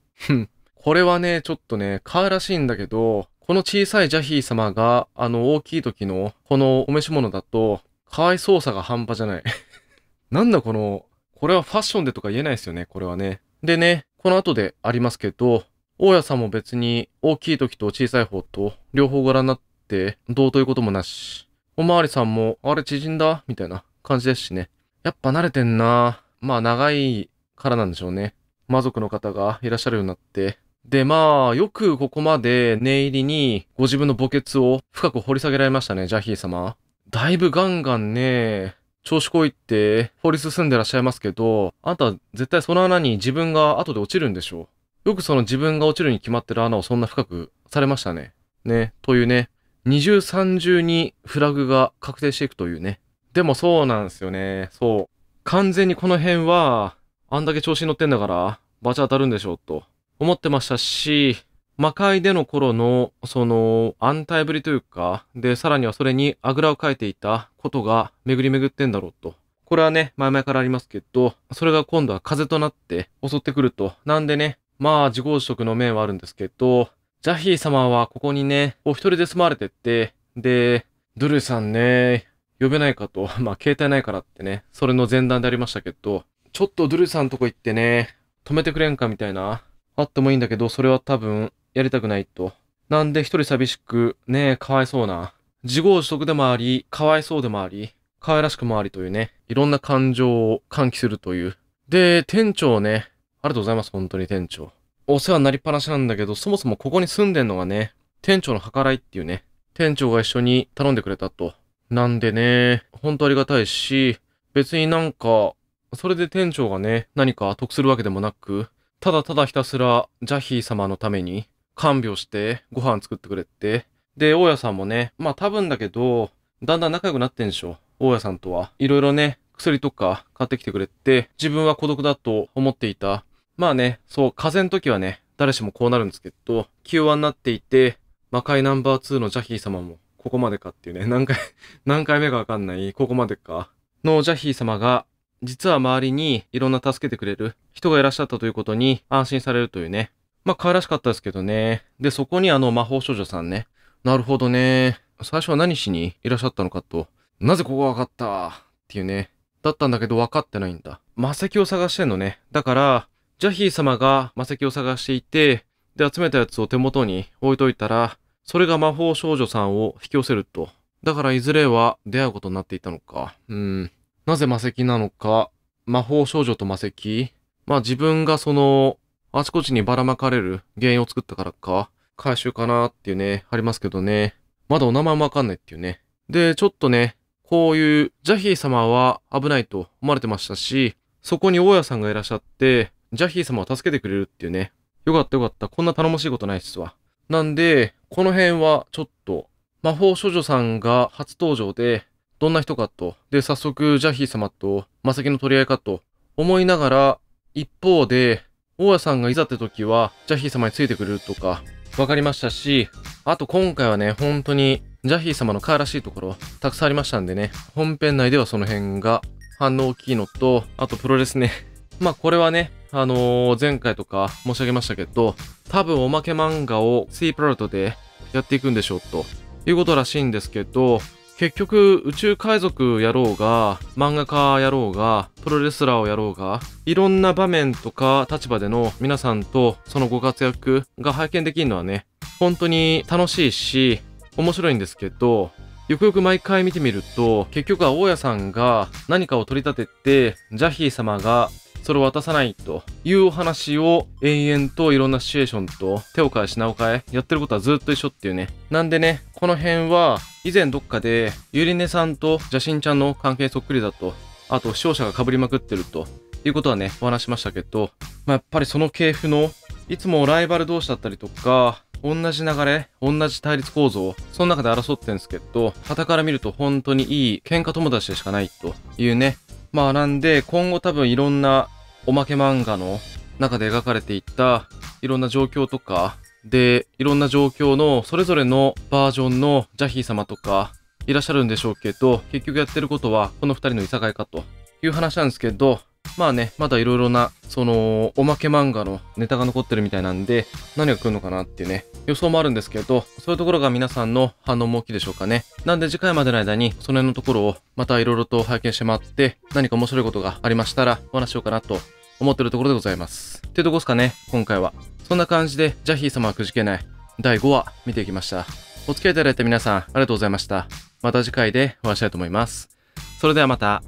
これはね、ちょっとね、可愛らしいんだけど、この小さいジャヒー様が、あの、大きい時の、このお召し物だと、可愛そうさが半端じゃない なんだこのこれはファッションでとか言えないですよね、これはね。でね、この後でありますけど、大家さんも別に大きい時と小さい方と両方ご覧になって、どうということもなし、おまわりさんも、あれ縮んだみたいな感じですしね。やっぱ慣れてんなまあ長いからなんでしょうね。魔族の方がいらっしゃるようになって。で、まあ、よくここまで念入りにご自分の墓穴を深く掘り下げられましたね、ジャヒー様。だいぶガンガンね、調子こいって掘り進んでらっしゃいますけど、あんた絶対その穴に自分が後で落ちるんでしょう。よくその自分が落ちるに決まってる穴をそんな深くされましたね。ね、というね、二重三重にフラグが確定していくというね。でもそうなんですよね、そう。完全にこの辺は、あんだけ調子に乗ってんだから、バチ当たるんでしょう、と思ってましたし、魔界での頃の、その、安泰ぶりというか、で、さらにはそれにあぐらをかいていたことが巡り巡ってんだろうと。これはね、前々からありますけど、それが今度は風となって襲ってくると。なんでね、まあ、自業自得の面はあるんですけど、ジャヒー様はここにね、お一人で住まわれてって、で、ドゥルさんね、呼べないかと、まあ、携帯ないからってね、それの前段でありましたけど、ちょっとドゥルさんとこ行ってね、止めてくれんかみたいな、あってもいいんだけど、それは多分、やりたくないと。なんで一人寂しく、ねえ、かわいそうな。自業自得でもあり、かわいそうでもあり、可愛らしくもありというね、いろんな感情を喚起するという。で、店長ね、ありがとうございます、本当に店長。お世話になりっぱなしなんだけど、そもそもここに住んでんのがね、店長の計らいっていうね、店長が一緒に頼んでくれたと。なんでね、ほんとありがたいし、別になんか、それで店長がね、何か得するわけでもなく、ただただひたすらジャヒー様のために看病して、ご飯作ってくれって。で、大家さんもね、まあ多分だけど、だんだん仲良くなってんでしょ。大家さんとは。いろいろね、薬とか買ってきてくれって、自分は孤独だと思っていた。まあね、そう、風邪の時はね、誰しもこうなるんですけど、急和になっていて、魔界ナンバー2のジャヒー様も、ここまでかっていうね、何回、何回目かわかんない、ここまでか。のジャヒー様が、実は周りにいろんな助けてくれる人がいらっしゃったということに安心されるというね。まあ、可愛らしかったですけどね。で、そこにあの、魔法少女さんね。なるほどね。最初は何しにいらっしゃったのかと。なぜここが分かったっていうね。だったんだけど分かってないんだ。魔石を探してんのね。だから、ジャヒー様が魔石を探していて、で、集めたやつを手元に置いといたら、それが魔法少女さんを引き寄せると。だからいずれは出会うことになっていたのか。うん。なぜ魔石なのか。魔法少女と魔石。まあ自分がそのあちこちにばらまかれる原因を作ったからか、回収かなっていうね、ありますけどね。まだお名前もわかんないっていうね。で、ちょっとね、こういうジャヒー様は危ないと思われてましたし、そこに大家さんがいらっしゃって、ジャヒー様を助けてくれるっていうね。よかったよかった。こんな頼もしいことないっすわ。なんで、この辺はちょっと、魔法少女さんが初登場で、どんな人かと、で、早速、ジャヒー様と、魔石の取り合いかと、思いながら、一方で、大家さんがいざって時は、ジャヒー様についてくれるとか、分かりましたし、あと今回はね、本当に、ジャヒー様の可愛らしいところ、たくさんありましたんでね、本編内ではその辺が反応大きいのと、あとプロレスね。まあこれはね、あのー、前回とか申し上げましたけど、多分おまけ漫画を C プロレトでやっていくんでしょうと、いうことらしいんですけど、結局宇宙海賊やろうが漫画家やろうがプロレスラーをやろうがいろんな場面とか立場での皆さんとそのご活躍が拝見できるのはね本当に楽しいし面白いんですけどよくよく毎回見てみると結局は大家さんが何かを取り立ててジャヒー様がそれを渡さないというお話を延々といろんなシチュエーションと手を変え品を変えやってることはずっと一緒っていうね。なんでね、この辺は以前どっかで、ゆりねさんと邪神ちゃんの関係そっくりだと、あと視聴者が被りまくってると、いうことはね、お話しましたけど、まあ、やっぱりその系譜の、いつもライバル同士だったりとか、同じ流れ、同じ対立構造、その中で争ってんですけど、旗から見ると本当にいい喧嘩友達でしかないというね。まあなんで、今後多分いろんなおまけ漫画の中で描かれていったいろんな状況とか、で、いろんな状況のそれぞれのバージョンのジャヒー様とかいらっしゃるんでしょうけど、結局やってることはこの2人のいさかいかという話なんですけど、まあね、まだいろいろな、その、おまけ漫画のネタが残ってるみたいなんで、何が来るのかなっていうね、予想もあるんですけど、そういうところが皆さんの反応も大きいでしょうかね。なんで次回までの間に、その辺のところを、またいろいろと拝見してもらって、何か面白いことがありましたら、お話しようかなと思ってるところでございます。っていうとこですかね、今回は。そんな感じで、ジャヒー様はくじけない、第5話見ていきました。お付き合いいただいた皆さん、ありがとうございました。また次回でお会いしたいと思います。それではまた。